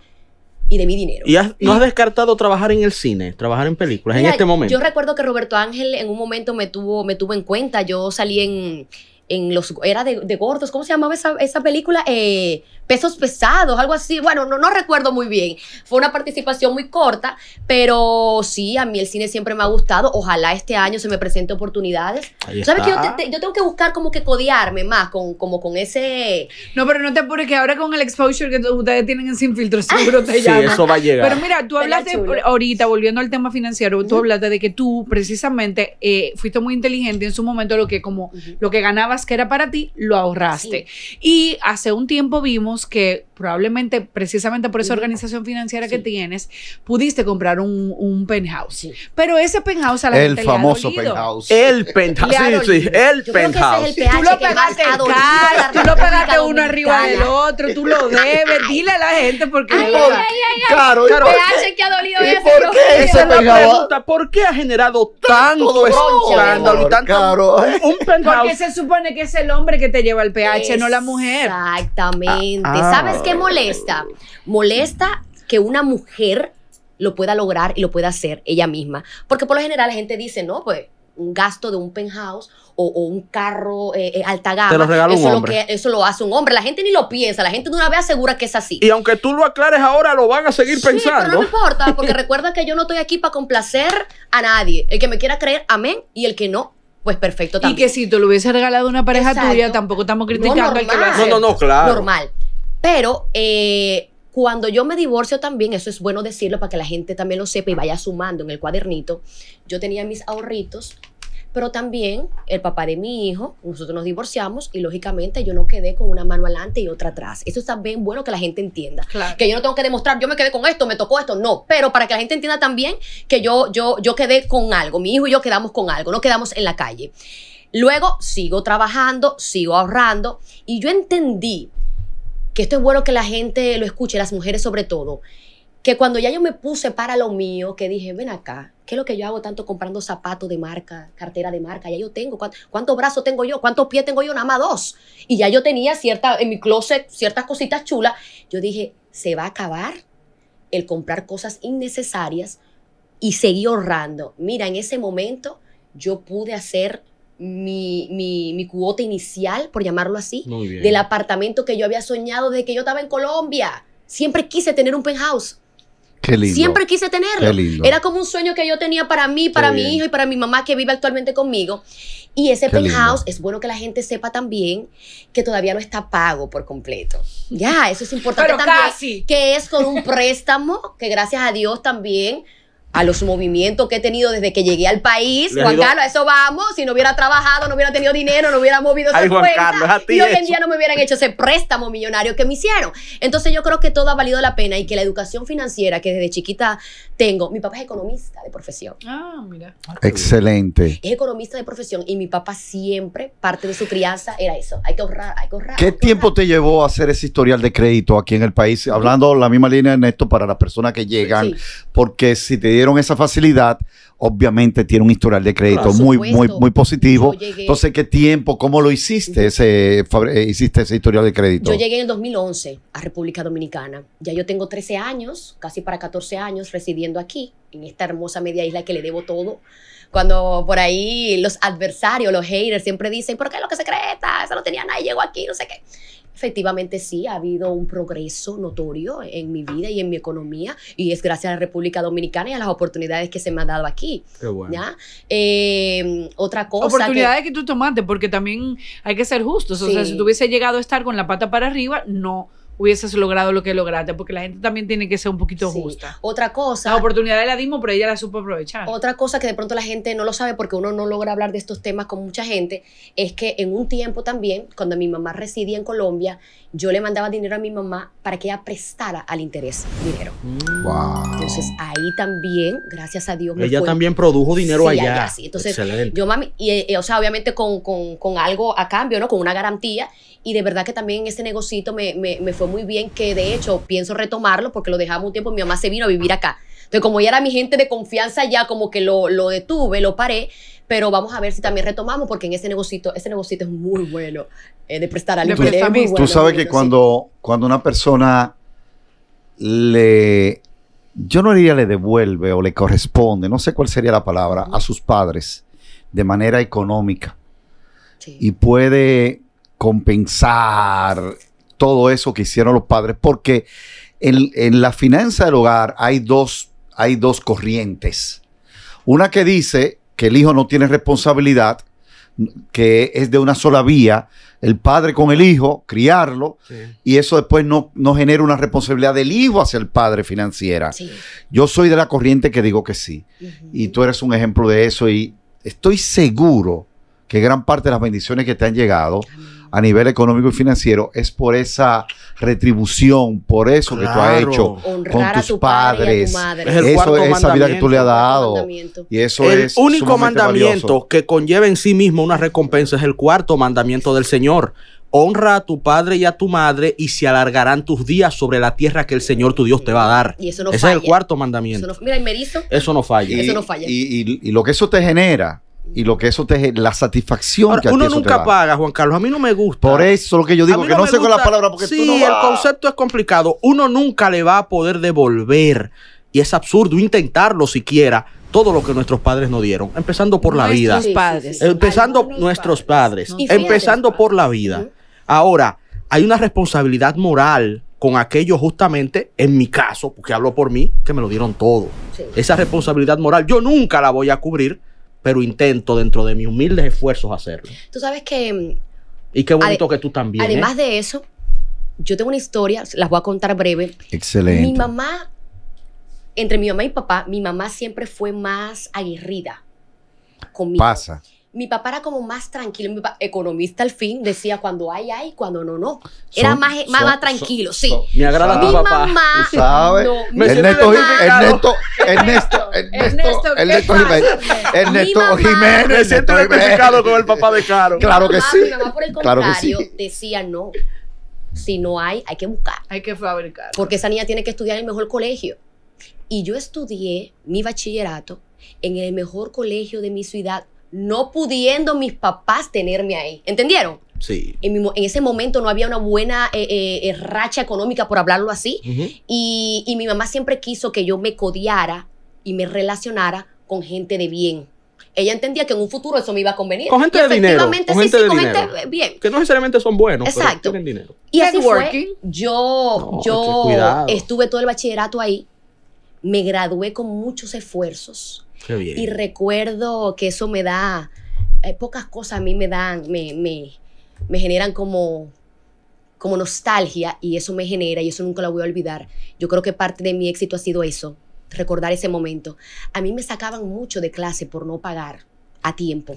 y de mi dinero. ¿Y no has descartado trabajar en el cine, trabajar en películas en este momento? Yo recuerdo que Roberto Ángel en un momento me tuvo, me tuvo en cuenta. Yo salí en, en los. Era de, de gordos. ¿Cómo se llamaba esa, esa película? Eh, pesos pesados, algo así. Bueno, no, no recuerdo muy bien. Fue una participación muy corta, pero sí, a mí el cine siempre me ha gustado. Ojalá este año se me presente oportunidades. ¿Sabes qué? yo, tengo que buscar como que codearme más con, como con ese... No, pero no te apures que ahora con el exposure que ustedes tienen en Sin Filtro, seguro ah, te llama. Sí, eso va a llegar. Pero mira, tú hablaste ahorita, volviendo al tema financiero, tú hablaste de que tú precisamente eh, fuiste muy inteligente en su momento lo que como lo que ganabas que era para ti, lo ahorraste. Y hace un tiempo vimos que probablemente precisamente por esa organización financiera que tienes, pudiste comprar un, un penthouse. Pero ese penthouse a la el gente famoso le ha penthouse. El penthouse. Sí, sí, el penthouse. que el tú lo pegaste tú lo pegaste uno arriba del otro, tú lo debes. Dile a la gente porque ay, ay, Claro, PH que ha dolido ¿Y por qué ese penthouse? ¿Por qué ha generado tanto escándalo tanto ¿eh? un penthouse? Porque se supone que es el hombre que te lleva el PH, no la mujer. Exactamente. Ah, ¿Sabes qué molesta? Molesta que una mujer lo pueda lograr y lo pueda hacer ella misma. Porque por lo general la gente dice, no, pues un gasto de un penthouse o, un carro eh, eh, alta gama. Te lo regala eso hombre. Lo que, eso lo hace un hombre. La gente ni lo piensa. La gente de una vez asegura que es así. Y aunque tú lo aclares ahora, lo van a seguir sí, pensando. Pero no me importa, porque recuerda que yo no estoy aquí para complacer a nadie. El que me quiera creer, amén. Y el que no, pues perfecto también. Y que si te lo hubiese regalado una pareja tuya, tampoco estamos criticando no, al que lo hace. No, no, no, claro. Normal. Pero eh, cuando yo me divorcio también, eso es bueno decirlo para que la gente también lo sepa y vaya sumando en el cuadernito, yo tenía mis ahorritos, pero también el papá de mi hijo, nosotros nos divorciamos y lógicamente yo no quedé con una mano adelante y otra atrás. Eso está bien bueno que la gente entienda. Que yo no tengo que demostrar, yo me quedé con esto, me tocó esto, no, pero para que la gente entienda también que yo, yo, yo quedé con algo, mi hijo y yo quedamos con algo, no quedamos en la calle. Luego sigo trabajando, sigo ahorrando y yo entendí que esto es bueno que la gente lo escuche, las mujeres sobre todo, que cuando ya yo me puse para lo mío, que dije, ven acá, ¿qué es lo que yo hago tanto comprando zapatos de marca, cartera de marca? Ya yo tengo, ¿cuántos brazos tengo yo? ¿Cuántos pies tengo yo? Nada más dos. Y ya yo tenía cierta, en mi closet ciertas cositas chulas. Yo dije, se va a acabar el comprar cosas innecesarias y seguí ahorrando. Mira, en ese momento yo pude hacer mi, mi, cuota inicial, por llamarlo así, del apartamento que yo había soñado desde que yo estaba en Colombia. Siempre quise tener un penthouse. Siempre quise tenerlo. Era como un sueño que yo tenía para mí, para mi hijo y para mi mamá que vive actualmente conmigo. Y ese penthouse, es bueno que la gente sepa también que todavía no está pago por completo. Ya, eso es importante también. Que es con un préstamo, que gracias a Dios también a los movimientos que he tenido desde que llegué al país. Juan Carlos, a eso vamos. Si no hubiera trabajado, no hubiera tenido dinero, no hubiera movido esa cuenta. Carlos, a ti y hoy en día no me hubieran hecho ese préstamo millonario que me hicieron. Entonces yo creo que todo ha valido la pena y que la educación financiera que desde chiquita tengo, mi papá es economista de profesión. Ah, mira. Excelente. Es economista de profesión y mi papá siempre, parte de su crianza era eso. Hay que ahorrar, hay que ahorrar. ¿Qué tiempo te llevó a hacer ese historial de crédito aquí en el país? Hablando la misma línea, Ernesto, para las personas que llegan, porque si te dieron esa facilidad, obviamente tiene un historial de crédito muy, muy, muy positivo. Entonces, ¿qué tiempo? ¿Cómo lo hiciste ese, eh, hiciste ese historial de crédito? Yo llegué en el 2011 a República Dominicana. Ya yo tengo 13 años, casi para 14 años, residiendo aquí, en esta hermosa media isla que le debo todo. Cuando por ahí los adversarios, los haters, siempre dicen, ¿por qué lo que se cree Eso no tenía nadie, llegó aquí, no sé qué. Efectivamente sí, ha habido un progreso notorio en mi vida y en mi economía y es gracias a la República Dominicana y a las oportunidades que se me han dado aquí. Qué bueno. Em, otra cosa. Oportunidades que, tú tomaste porque también hay que ser justos. O sea, si hubiese llegado a estar con la pata para arriba, no hubieses logrado lo que lograste, porque la gente también tiene que ser un poquito justa. Otra cosa. La oportunidad la dimos, pero ella la supo aprovechar. Otra cosa que de pronto la gente no lo sabe porque uno no logra hablar de estos temas con mucha gente, es que en un tiempo también, cuando mi mamá residía en Colombia, yo le mandaba dinero a mi mamá para que ella prestara al interés dinero. Mm. Entonces ahí también, gracias a Dios, me Ella también produjo dinero allá. sí. Entonces yo mami, eh, o sea, obviamente con, algo a cambio, ¿no? Con una garantía. Y de verdad que también ese negocito me fue muy bien, que de hecho pienso retomarlo porque lo dejamos un tiempo, mi mamá se vino a vivir acá. Entonces, como ya era mi gente de confianza, ya como que lo, detuve, lo paré, pero vamos a ver si también retomamos, porque en ese negocito, ese negocito es muy bueno eh, de prestar al Tú sabes que cuando, cuando una persona le, yo no diría le devuelve o le corresponde, no sé cuál sería la palabra, a sus padres de manera económica y puede compensar todo eso que hicieron los padres, porque en, la finanza del hogar hay dos, hay dos corrientes. Una que dice que el hijo no tiene responsabilidad, que es de una sola vía, el padre con el hijo, criarlo, y eso después no, no, genera una responsabilidad del hijo hacia el padre financiera. Yo soy de la corriente que digo que sí, y tú eres un ejemplo de eso, y estoy seguro que gran parte de las bendiciones que te han llegado a nivel económico y financiero es por esa retribución, por eso que tú has hecho con tus padres. eso es esa vida que tú le has dado. Y eso el único mandamiento que conlleva en sí mismo una recompensa es el cuarto mandamiento del Señor. Honra a tu padre y a tu madre y se alargarán tus días sobre la tierra que el Señor tu Dios te va a dar. Y eso no Ese es el cuarto mandamiento. Eso no, mira, Eso no falla. eso no falla. y lo que eso te genera y lo que eso te la satisfacción que uno nunca paga Juan Carlos a mí no me gusta por eso lo que yo digo que no sé con las palabras porque sí tú no el concepto es complicado uno nunca le va a poder devolver y es absurdo intentarlo siquiera todo lo que nuestros padres no dieron, empezando por la vida. padres. Empezando nuestros padres, empezando por la vida. Ahora, hay una responsabilidad moral con aquello justamente, en mi caso, porque hablo por mí, que me lo dieron todo. Esa responsabilidad moral yo nunca la voy a cubrir pero intento dentro de mis humildes esfuerzos hacerlo. Tú sabes que... Mm, y qué bonito que tú también. ¿eh? Además de eso, yo tengo una historia, las voy a contar breve. Excelente. Mi mamá, entre mi mamá y papá, mi mamá siempre fue más aguerrida conmigo. Pasa mi papá era como más tranquilo, mi papá, economista al fin, decía cuando hay, hay, cuando no, no. Era más, más, tranquilo, sí. Me agrada mi papá. Mamá, ¿Sabes? No, Ernesto, Ernesto, Ernesto, Ernesto, Ernesto, Jiménez. Ernesto Jiménez. Me siento identificado con el papá de Caro. Claro que sí. Mi mamá, por el contrario, decía no. Si no hay, hay que buscar. Hay que fabricar. Porque esa niña tiene que estudiar en el mejor colegio. Y yo estudié mi bachillerato en el mejor colegio de mi ciudad no pudiendo mis papás tenerme ahí. ¿Entendieron? Sí. En, ese momento no había una buena eh, eh, eh, racha económica, por hablarlo así. y, mi mamá siempre quiso que yo me codiara y me relacionara con gente de bien. Ella entendía que en un futuro eso me iba a convenir. Con gente de dinero. Con sí, gente sí, bien. Que no necesariamente son buenos, Exacto. pero tienen dinero. Y así fue. Yo, yo estuve todo el bachillerato ahí. Me gradué con muchos esfuerzos y recuerdo que eso me da, eh, pocas cosas a mí me dan, me, me, generan como como nostalgia y eso me genera y eso nunca lo voy a olvidar. Yo creo que parte de mi éxito ha sido eso, recordar ese momento. A mí me sacaban mucho de clase por no pagar a tiempo.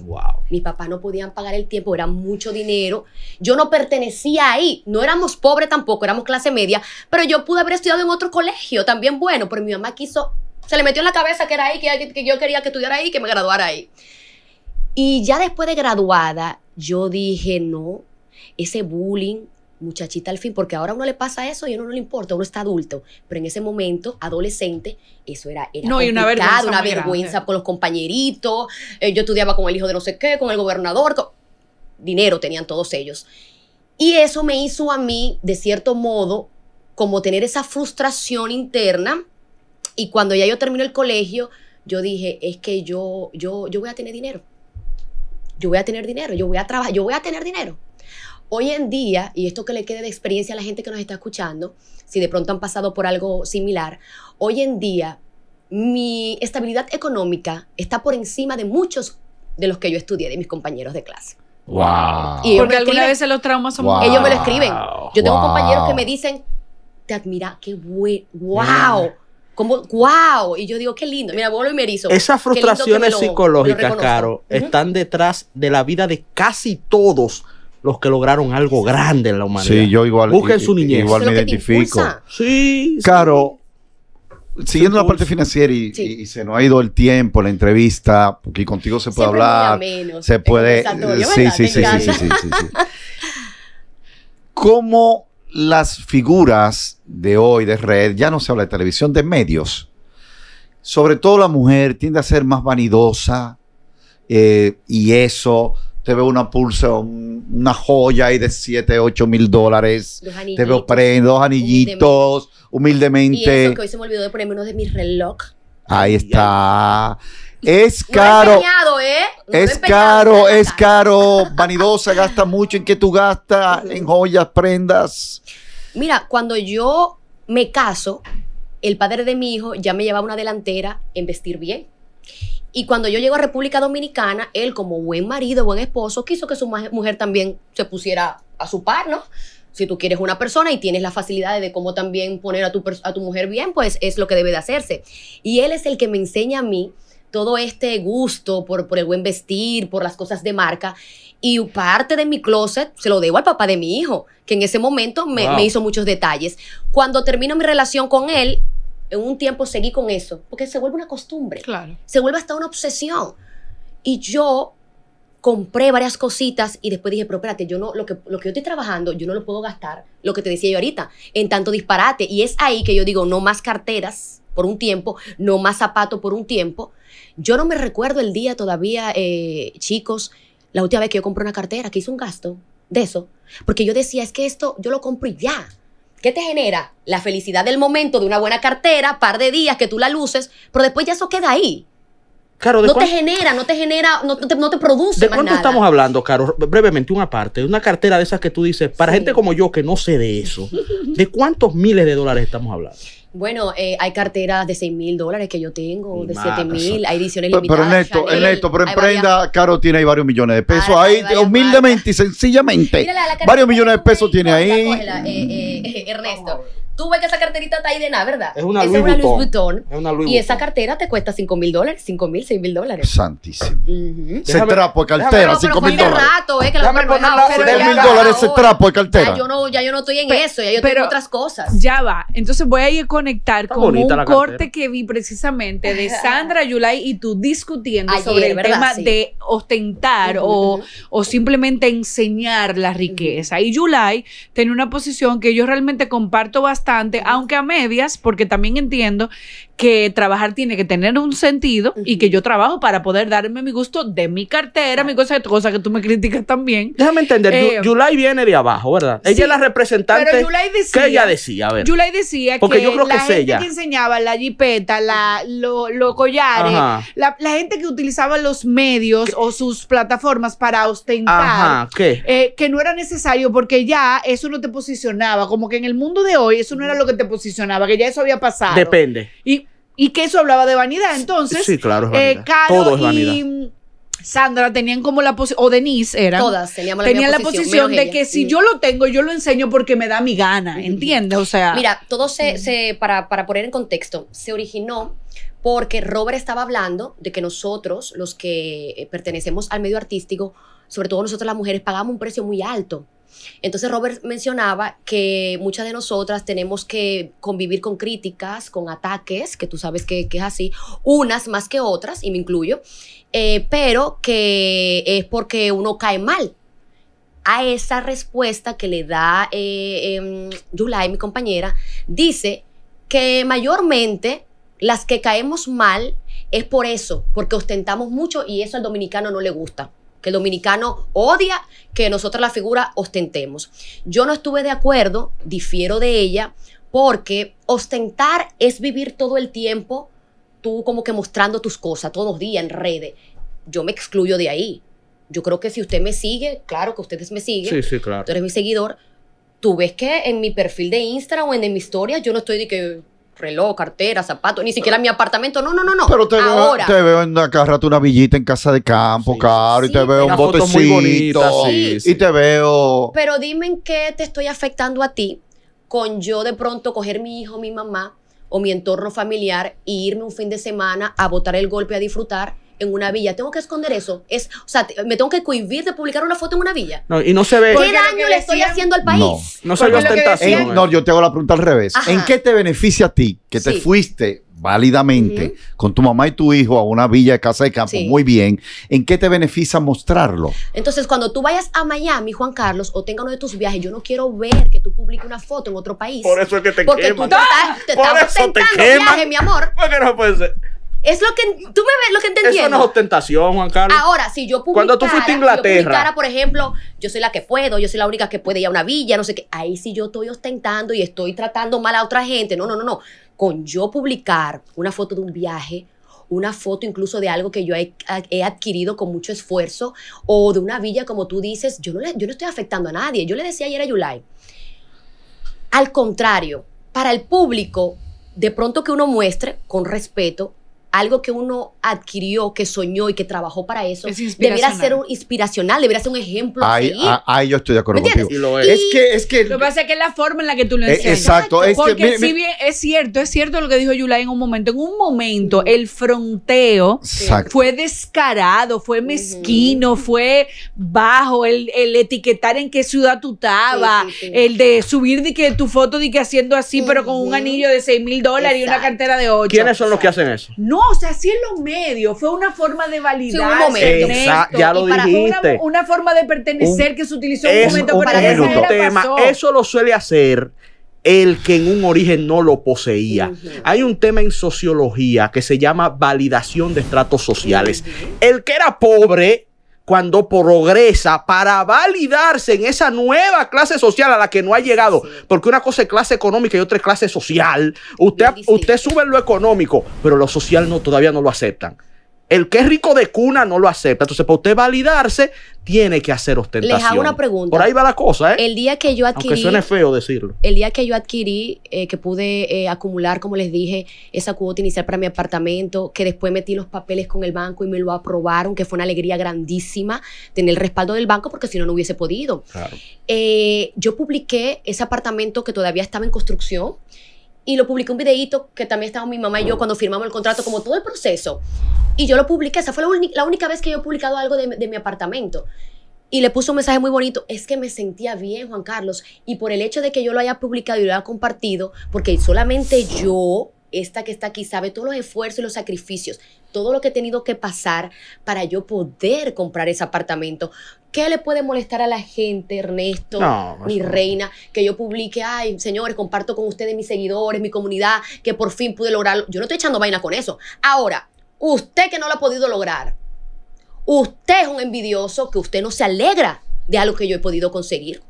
mi papá no podían pagar el tiempo, era mucho dinero. Yo no pertenecía ahí, no éramos pobres tampoco, éramos clase media, pero yo pude haber estudiado en otro colegio, también bueno, pero mi mamá quiso se le metió en la cabeza que era ahí, que, yo quería que estudiara ahí, que me graduara ahí. Y ya después de graduada, yo dije, no, ese bullying, muchachita al fin, porque ahora a uno le pasa eso y a uno no le importa, uno está adulto, pero en ese momento, adolescente, eso era, era no, y una vergüenza, una vergüenza con los compañeritos, eh, yo estudiaba con el hijo de no sé qué, con el gobernador, dinero tenían todos ellos. Y eso me hizo a mí, de cierto modo, como tener esa frustración interna y cuando ya yo terminé el colegio, yo dije, es que yo, yo, yo voy a tener dinero. Yo voy a tener dinero, yo voy a trabajar, yo voy a tener dinero. Hoy en día, y esto que le quede de experiencia a la gente que nos está escuchando, si de pronto han pasado por algo similar, hoy en día mi estabilidad económica está por encima de muchos de los que yo estudié, de mis compañeros de clase. Wow. Y Porque algunas veces los traumas son. Ellos me lo escriben. Yo tengo compañeros que me dicen, te admira, qué bueno, wow. Mm como, wow, y yo digo, qué lindo, mira, vuelvo y me Esas frustraciones psicológicas, Caro, están detrás de la vida de casi todos los que lograron algo grande en la humanidad. Sí, yo igual. Busquen su niñez. Igual me identifico. Sí. Caro, siguiendo la parte financiera y, se nos ha ido el tiempo, la entrevista, porque contigo se puede hablar. se puede. sí, sí, sí, sí, sí, sí, ¿Cómo las figuras de hoy, de red, ya no se habla de televisión, de medios, sobre todo la mujer tiende a ser más vanidosa eh, y eso te veo una pulsa, una joya ahí de 7, 8 mil dólares. Te veo prendo, dos anillitos, humildemente. Y se me olvidó de ponerme uno de mi reloj. Ahí está. Es caro. ¿eh? es caro, es caro. Vanidosa, gasta mucho. ¿En que tú gastas? En joyas, prendas. Mira, cuando yo me caso, el padre de mi hijo ya me llevaba una delantera en vestir bien. Y cuando yo llego a República Dominicana, él como buen marido, buen esposo, quiso que su mujer también se pusiera a su par, ¿no? Si tú quieres una persona y tienes las facilidades de cómo también poner a tu mujer bien, pues es lo que debe de hacerse. Y él es el que me enseña a mí todo este gusto por, por el buen vestir, por las cosas de marca. Y parte de mi closet se lo debo al papá de mi hijo, que en ese momento me, hizo muchos detalles. Cuando termino mi relación con él, en un tiempo seguí con eso, porque se vuelve una costumbre. Claro. Se vuelve hasta una obsesión. Y yo compré varias cositas y después dije, pero espérate, yo no, lo que, lo que yo estoy trabajando, yo no lo puedo gastar, lo que te decía yo ahorita, en tanto disparate. Y es ahí que yo digo, no más carteras por un tiempo, no más zapatos por un tiempo, yo no me recuerdo el día todavía, eh, chicos, la última vez que yo compré una cartera, que hizo un gasto de eso, porque yo decía, es que esto yo lo compré ya. ¿Qué te genera? La felicidad del momento de una buena cartera, par de días que tú la luces, pero después ya eso queda ahí. Claro, no te genera, no te genera, no te, produce. ¿De cuánto estamos hablando, Caro? Brevemente, una parte, una cartera de esas que tú dices, para gente como yo que no sé de eso, ¿de cuántos miles de dólares estamos hablando? Bueno, eh, hay carteras de 6 mil dólares que yo tengo, de 7 mil, hay ediciones limitadas. Pero Ernesto, pero en Caro tiene ahí varios millones de pesos. Ah, ahí, humildemente y sencillamente, varios millones de pesos tiene ahí. Eh, eh, Ernesto tú ves que esa carterita está ahí de nada, ¿verdad? Es una, Louis, es una Vuitton. Y esa cartera te cuesta 5 mil dólares, 5 mil, 6 mil dólares. Santísimo. se trapo de cartera, 5 mil dólares. rato, eh, que la ponerla, 6 mil dólares ese trapo de cartera. Ya yo no, ya no estoy en eso, ya yo tengo otras cosas. Ya va. Entonces voy a ir a conectar con un corte que vi precisamente de Sandra Yulay y tú discutiendo sobre el tema de ostentar o, o simplemente enseñar la riqueza. Y Yulay tiene una posición que yo realmente comparto bastante aunque a medias, porque también entiendo que trabajar tiene que tener un sentido y que yo trabajo para poder darme mi gusto de mi cartera, mi cosa, cosa que tú me criticas también. Déjame entender, eh, viene de abajo, ¿verdad? ella es la representante. Pero decía, ¿Qué ella decía? A ver. decía que yo creo que la gente ella. que enseñaba la jipeta, la, los collares, la, gente que utilizaba los medios o sus plataformas para ostentar, eh, que no era necesario porque ya eso no te posicionaba, como que en el mundo de hoy eso no era lo que te posicionaba, que ya eso había pasado. Depende. Y y que eso hablaba de vanidad. Entonces, sí, claro, eh, y Sandra tenían como la posición, o Denise era. Todas teníamos la, tenían la posición de que si mm. yo lo tengo, yo lo enseño porque me da mi gana, mm. ¿entiendes? O sea. Mira, todo mm. se, para, para poner en contexto, se originó porque Robert estaba hablando de que nosotros, los que eh, pertenecemos al medio artístico, sobre todo nosotros las mujeres, pagamos un precio muy alto entonces Robert mencionaba que muchas de nosotras tenemos que convivir con críticas, con ataques, que tú sabes que, es así, unas más que otras, y me incluyo, eh, pero que es porque uno cae mal a esa respuesta que le da eh, em, mi compañera, dice que mayormente las que caemos mal es por eso, porque ostentamos mucho y eso al dominicano no le gusta que el dominicano odia que nosotros la figura ostentemos. Yo no estuve de acuerdo, difiero de ella, porque ostentar es vivir todo el tiempo tú como que mostrando tus cosas todos los días en redes. Yo me excluyo de ahí. Yo creo que si usted me sigue, claro que ustedes me siguen. Sí, sí, claro. Tú eres mi seguidor. Tú ves que en mi perfil de Instagram o en mi historia yo no estoy de que reloj, cartera, zapato, ni siquiera mi apartamento. No, no, no, no. Pero te, veo, te veo en una una villita en casa de campo, caro, y te veo un botecito. Muy y te veo. Pero dime en qué te estoy afectando a ti con yo de pronto coger mi hijo, mi mamá o mi entorno familiar e irme un fin de semana a botar el golpe, a disfrutar en una villa. Tengo que esconder eso. Es, o sea, me tengo que cohibir de publicar una foto en una villa. y no se ve. ¿Qué daño le estoy haciendo al país? No, no se ve no, yo te hago la pregunta al revés. ¿En qué te beneficia a ti que te fuiste válidamente con tu mamá y tu hijo a una villa de casa de campo, muy bien, ¿en qué te beneficia mostrarlo? Entonces, cuando tú vayas a Miami, Juan Carlos, o tenga uno de tus viajes, yo no quiero ver que tú publiques una foto en otro país. Por eso es que te porque queman. Porque tú te, te mi amor. Porque no puede ser. Es lo que tú me ves, lo que entendí Eso no es ostentación, Juan Carlos. Ahora, si yo publicara, cuando tú fuiste Inglaterra, por ejemplo, yo soy la que puedo, yo soy la única que puede ir a una villa, no sé qué. Ahí sí yo estoy ostentando y estoy tratando mal a otra gente. No, no, no, no. Con yo publicar una foto de un viaje, una foto incluso de algo que yo he, he adquirido con mucho esfuerzo o de una villa, como tú dices, yo no, yo no estoy afectando a nadie. Yo le decía ayer a Yulai, al contrario, para el público, de pronto que uno muestre con respeto algo que uno adquirió, que soñó y que trabajó para eso, es debería ser un inspiracional, debería ser un ejemplo. Ah, ahí, yo estoy de acuerdo contigo. lo es. que, es que lo que pasa es que es la forma en la que tú lo eh, enseñas. exacto. Es Porque si bien es cierto, es cierto lo que dijo Yulai en un momento. En un momento, el fronteo fue descarado, fue mezquino, fue bajo, el, etiquetar en qué ciudad tú estabas, el de subir de que tu foto de que haciendo así, pero con un anillo de 6 mil dólares y una cartera de 8. ¿Quiénes son los que hacen eso? No o sea, sí en los medios fue una forma de validar. ya lo dijiste. Una, forma de pertenecer que se utilizó en un momento para Eso lo suele hacer el que en un origen no lo poseía. Hay un tema en sociología que se llama validación de estratos sociales. El que era pobre cuando progresa para validarse en esa nueva clase social a la que no ha llegado. Porque una cosa es clase económica y otra es clase social. Usted, usted sube lo económico, pero lo social no todavía no lo aceptan. El que es rico de cuna no lo acepta. Entonces, para usted validarse, tiene que hacer ostentación. Les hago una pregunta. Por ahí va la cosa, ¿eh? El día que yo adquirí. Aunque suene feo decirlo. El día que yo adquirí, eh, que pude eh, acumular, como les dije, esa cuota inicial para mi apartamento, que después metí los papeles con el banco y me lo aprobaron, que fue una alegría grandísima tener el respaldo del banco, porque si no, no hubiese podido. Eh, yo publiqué ese apartamento que todavía estaba en construcción y lo publiqué un videíto que también estaba mi mamá y yo cuando firmamos el contrato, como todo el proceso. Y yo lo publiqué, esa fue la, única vez que yo he publicado algo de, mi apartamento y le puso un mensaje muy bonito. Es que me sentía bien, Juan Carlos. Y por el hecho de que yo lo haya publicado y lo haya compartido, porque solamente yo, esta que está aquí, sabe todos los esfuerzos y los sacrificios, todo lo que he tenido que pasar para yo poder comprar ese apartamento. ¿Qué le puede molestar a la gente, Ernesto, mi reina, que yo publique, ay, señores, comparto con ustedes mis seguidores, mi comunidad, que por fin pude lograrlo? Yo no estoy echando vaina con eso. Ahora, Usted que no lo ha podido lograr. Usted es un envidioso que usted no se alegra de algo que yo he podido conseguir.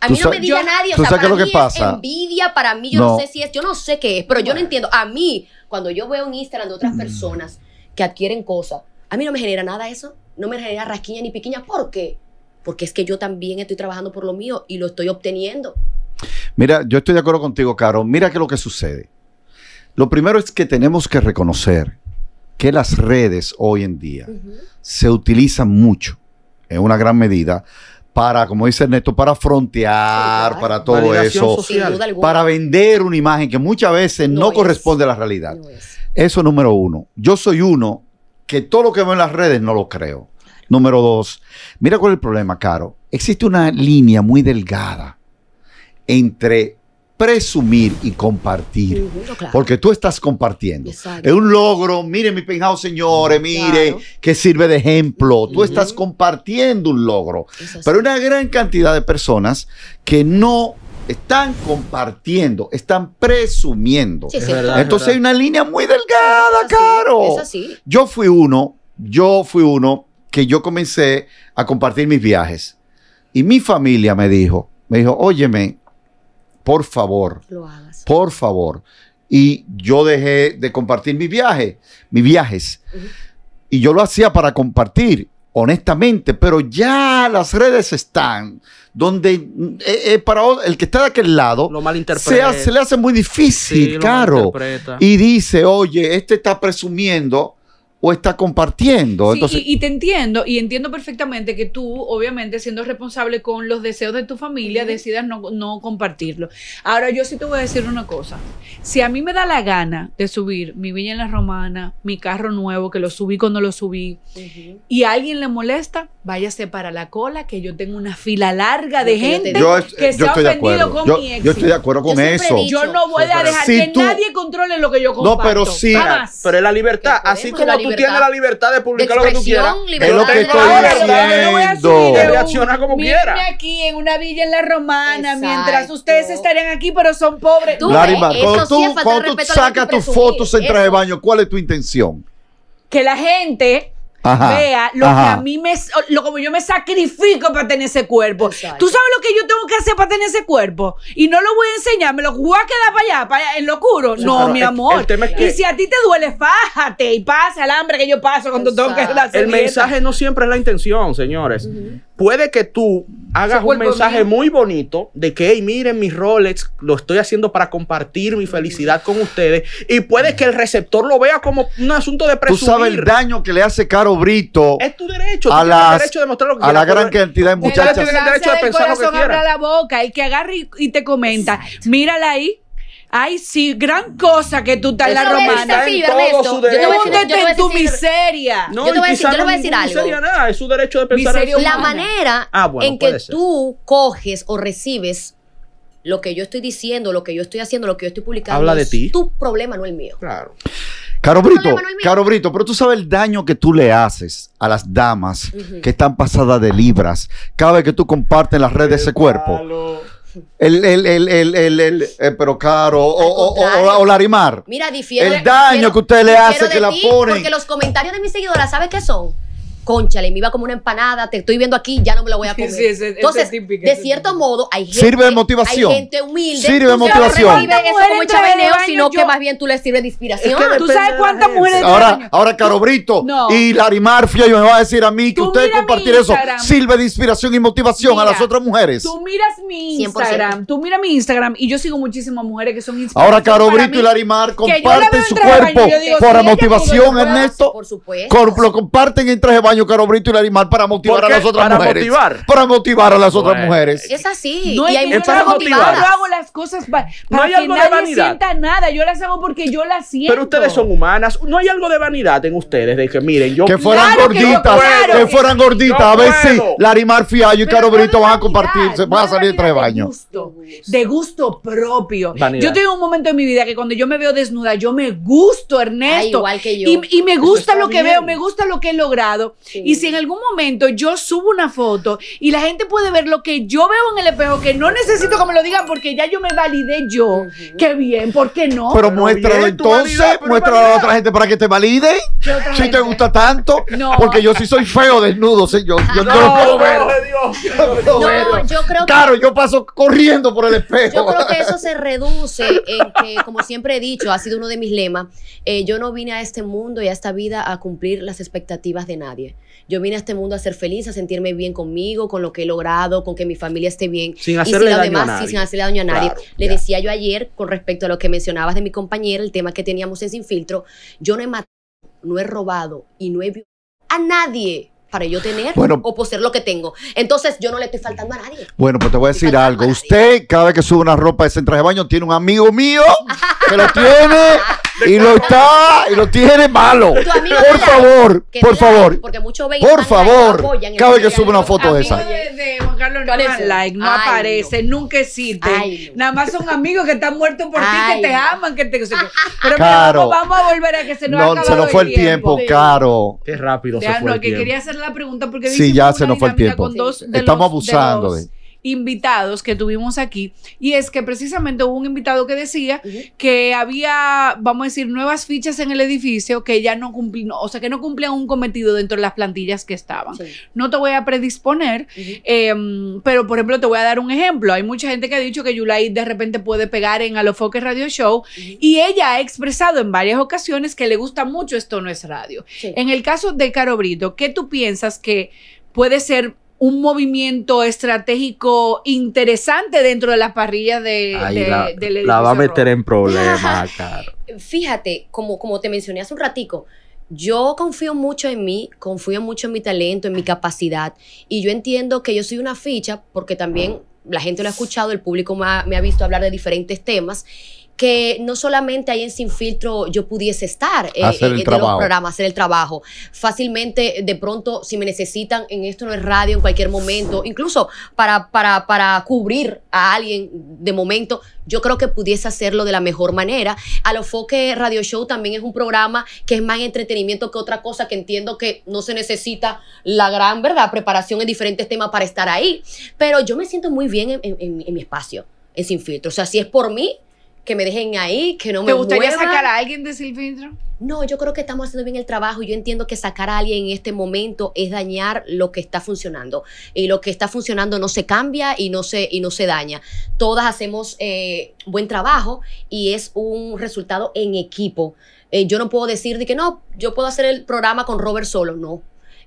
A mí no me diga nadie, o lo que pasa? envidia, para mí yo no. sé si es, yo no sé qué es, pero yo no entiendo. A mí, cuando yo veo un Instagram de otras mm. personas que adquieren cosas, a mí no me genera nada eso, no me genera rasquilla ni piquiña. ¿Por qué? Porque es que yo también estoy trabajando por lo mío y lo estoy obteniendo. Mira, yo estoy de acuerdo contigo, Caro. Mira qué es lo que sucede. Lo primero es que tenemos que reconocer que las redes hoy en día se utilizan mucho, en una gran medida, para, como dice Ernesto, para frontear, para todo eso, para vender una imagen que muchas veces no, corresponde a la realidad. Eso es. Eso número uno. Yo soy uno que todo lo que veo en las redes no lo creo. Número dos, mira cuál es el problema, Caro. Existe una línea muy delgada entre presumir y compartir. Porque tú estás compartiendo. Es un logro. Mire mi peinados señores. Mire que sirve de ejemplo. Tú estás compartiendo un logro. Pero una gran cantidad de personas que no están compartiendo, están presumiendo. Entonces hay una línea muy delgada, Caro. Yo fui uno, yo fui uno que yo comencé a compartir mis viajes. Y mi familia me dijo, me dijo, óyeme, por favor. Por favor. Y yo dejé de compartir mis viajes, mis viajes. Y yo lo hacía para compartir, honestamente, pero ya las redes están donde eh, eh, para el que está de aquel lado se, le hace muy difícil, caro. Y dice, oye, este está presumiendo o está compartiendo. y, te entiendo, y entiendo perfectamente que tú, obviamente, siendo responsable con los deseos de tu familia, decidas no, compartirlo. Ahora, yo sí te voy a decir una cosa. Si a mí me da la gana de subir mi viña en la Romana, mi carro nuevo, que lo subí cuando lo subí, y a alguien le molesta, váyase para la cola, que yo tengo una fila larga de gente que eh, se ha ofendido con mi ex. Yo estoy de acuerdo con eso. Yo no voy a dejar que nadie controle lo que yo comparto. No, pero sí, pero es la libertad. Así como tú tienes la libertad de publicar lo que tú quieras. Es lo que estoy diciendo. como quieras. aquí en una villa en la romana, mientras ustedes estarían aquí, pero son pobres. Tú, cuando tú sacas tus fotos en traje de baño, ¿cuál es tu intención? Que la gente vea lo que a mí me, lo como yo me sacrifico para tener ese cuerpo. Tú sabes lo que yo tengo que hacer para tener ese cuerpo y no lo voy a enseñar, me lo voy a quedar para allá, para allá, en locuro. no, mi amor. y si a ti te duele, fájate y pasa el hambre que yo paso cuando tengo que El mensaje no siempre es la intención, señores puede que tú hagas un mensaje muy bonito de que, hey, miren mis Rolex, lo estoy haciendo para compartir mi felicidad con ustedes. Y puede que el receptor lo vea como un asunto de presumir. Tú sabes el daño que le hace Caro Brito. Es tu derecho. A, tu derecho de mostrar lo que a la gran cantidad de muchachas. el derecho de pensar lo que la boca y que agarre y, y te comenta, mírala ahí Ay, sí, gran cosa que tú estás la romana. Yo te en tu miseria. No, yo te voy a decir, yo No, voy a nada, es su derecho de pensar. la manera ah, en que tú coges o recibes lo que yo estoy diciendo, lo que yo estoy haciendo, lo que yo estoy publicando. Habla de ti. Tu problema no el mío. Claro. Caro Brito, Caro Brito, pero tú sabes el daño que tú le haces a las damas que están pasadas de libras cada vez que tú compartes en las redes ese cuerpo. El, el, el, el el eh, pero caro, o, o, o, Larimar. Mira, El daño que usted le hace que la ponen. Porque los comentarios de mis seguidoras, ¿sabe qué son? conchale, me iba como una empanada, te estoy viendo aquí, ya no me lo voy a comer. Entonces, de cierto modo, hay gente, sirve de motivación. Hay gente humilde. Sirve de motivación. No eso como chaveneo, sino que más bien tú le sirves de inspiración. ¿Tú sabes cuántas mujeres Ahora, ahora Carobrito y Larimar Yo me va a decir a mí que ustedes usted compartir eso sirve de inspiración y motivación a las otras mujeres. Tú miras mi Instagram, tú miras mi Instagram y yo sigo muchísimas mujeres que son inspiradoras. Ahora Carobrito y Larimar comparten su cuerpo para motivación, Ernesto. Por supuesto. Lo comparten entre traje Caro Brito y Larimar para motivar a las otras para mujeres. Motivar. Para motivar a las otras mujeres. Es así. y hay hago las cosas para, no que nadie sienta nada. Yo las hago porque yo las siento. Pero ustedes son humanas. No hay algo de vanidad en ustedes de que miren, yo que fueran gorditas, que, fueran gorditas. A ver si la Larimar Fiallo y Caro Brito van a compartirse, van a salir tres baños. De gusto propio. Yo tengo un momento en mi vida que cuando yo me veo desnuda, yo me gusto, Ernesto. Ah, igual que yo. Y, me gusta lo que veo, me gusta lo que he logrado. Y si en algún momento yo subo una foto y la gente puede ver lo que yo veo en el espejo, que no necesito que me lo digan porque ya yo me validé yo, que qué bien, ¿por qué no? Pero, muéstralo entonces, muéstralo a otra gente para que te valide. Si te gusta tanto, porque yo sí soy feo desnudo, señor. Yo ah, no lo puedo ver no, yo creo Claro, yo paso corriendo por el espejo. Yo creo que eso se reduce en que, como siempre he dicho, ha sido uno de mis lemas. Eh, yo no vine a este mundo y a esta vida a cumplir las expectativas de nadie. Yo vine a este mundo a ser feliz, a sentirme bien conmigo, con lo que he logrado, con que mi familia esté bien. Sin hacerle daño a nadie. sin hacerle daño a nadie. Le decía yo ayer, con respecto a lo que mencionabas de mi compañera, el tema que teníamos en Sin Filtro, yo no he matado, no he robado y no he violado a nadie para yo tener o poseer lo que tengo. Entonces yo no le estoy faltando a nadie. Bueno, pues te voy a decir algo. Usted, cada vez que sube una ropa de ese de baño, tiene un amigo mío que lo tiene y lo está, y lo tiene malo. Por favor, por favor. Porque Por favor. cabe que sube una foto de esa. no like, no aparece, nunca existe. Nada más son amigos que están muertos por ti, que te aman, que te. pero vamos, a volver a que se nos no, se nos fue el tiempo, caro. Qué rápido señor. se fue. el que tiempo. quería hacer la pregunta porque. Sí, ya se nos fue el tiempo. Estamos abusando de invitados que tuvimos aquí, y es que precisamente hubo un invitado que decía que había, vamos a decir, nuevas fichas en el edificio que ya no cumplían, o sea, que no cumplían un cometido dentro de las plantillas que estaban. No te voy a predisponer, em, pero por ejemplo, te voy a dar un ejemplo. Hay mucha gente que ha dicho que Yulay de repente puede pegar en Alofoque Radio Show, y ella ha expresado en varias ocasiones que le gusta mucho Esto No es Radio. En el caso de Caro Brito, ¿qué tú piensas que puede ser un movimiento estratégico interesante dentro de las parrillas de, la, La va a meter en problemas, Caro. Fíjate, como, como te mencioné hace un ratico, yo confío mucho en mí, confío mucho en mi talento, en mi capacidad, y yo entiendo que yo soy una ficha porque también la gente lo ha escuchado, el público me ha visto hablar de diferentes temas, que no solamente ahí en Sin Filtro yo pudiese estar eh, en hacer el este Programa, hacer el trabajo. Fácilmente, de pronto, si me necesitan en esto no es radio, en cualquier momento, incluso para, para, cubrir a alguien de momento, yo creo que pudiese hacerlo de la mejor manera. A lo foque Radio Show también es un programa que es más entretenimiento que otra cosa, que entiendo que no se necesita la gran, ¿verdad?, preparación en diferentes temas para estar ahí. Pero yo me siento muy bien en, en mi espacio, en Sin Filtro. O sea, si es por mí, que me dejen ahí, que no me ¿Te gustaría sacar a alguien de Silvindro? No, yo creo que estamos haciendo bien el trabajo. Yo entiendo que sacar a alguien en este momento es dañar lo que está funcionando. Y lo que está funcionando no se cambia y no se, y no se daña. Todas hacemos eh, buen trabajo y es un resultado en equipo. Eh, yo no puedo decir de que no, yo puedo hacer el programa con Robert solo. No,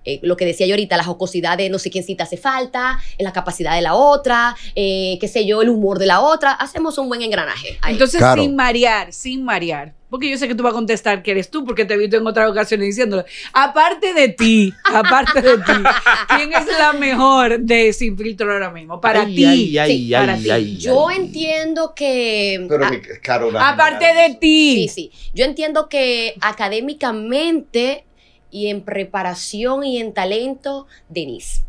eh, lo que decía yo ahorita, la jocosidad de no sé quién cita hace falta, la capacidad de la otra, eh, qué sé yo, el humor de la otra. Hacemos un buen engranaje. Entonces, sin marear, sin marear. Porque yo sé que tú vas a contestar que eres tú, porque te he visto en otras ocasiones diciéndolo. Aparte de ti, aparte de ti, ¿quién es la mejor de Sin Filtro ahora mismo? Para ti. Ay, ay, yo entiendo que. Pero que aparte de ti. Sí, sí. Yo entiendo que académicamente y en preparación y en talento, Denise.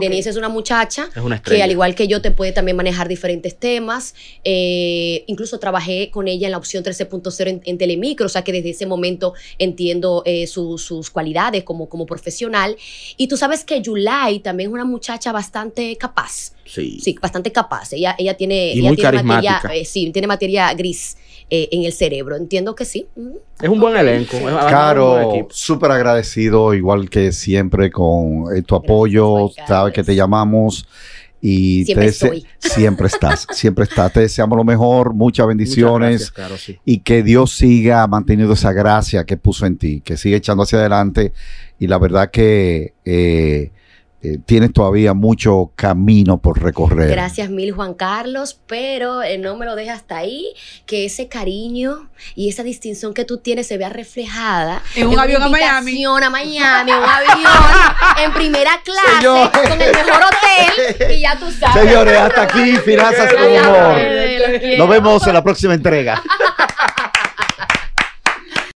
Denise es una muchacha que al igual que yo te puede también manejar diferentes temas. Eh, incluso trabajé con ella en la opción 13.0 en, Telemicro, o sea que desde ese momento entiendo eh, sus cualidades como, como profesional. Y tú sabes que Yulai también es una muchacha bastante capaz. Sí. Sí, bastante capaz. Ella, ella tiene, materia, eh, sí, tiene materia gris. Eh, en el cerebro. Entiendo que sí. Es un buen elenco. Eh, claro. súper agradecido, igual que siempre, con eh, tu apoyo. Sabes que te llamamos. Y siempre, siempre estás, siempre estás. Te deseamos lo mejor, muchas bendiciones y que Dios siga manteniendo esa gracia que puso en ti, que siga echando hacia adelante. Y la verdad que eh, tienes todavía mucho camino por recorrer. Gracias mil Juan Carlos, pero eh, no me lo dejes hasta ahí, que ese cariño y esa distinción que tú tienes se vea reflejada en un avión a Miami. a Miami, un avión en primera clase, con el mejor hotel y ya tú sabes. Señores, hasta aquí Finanzas con Humor. Nos vemos en la próxima entrega.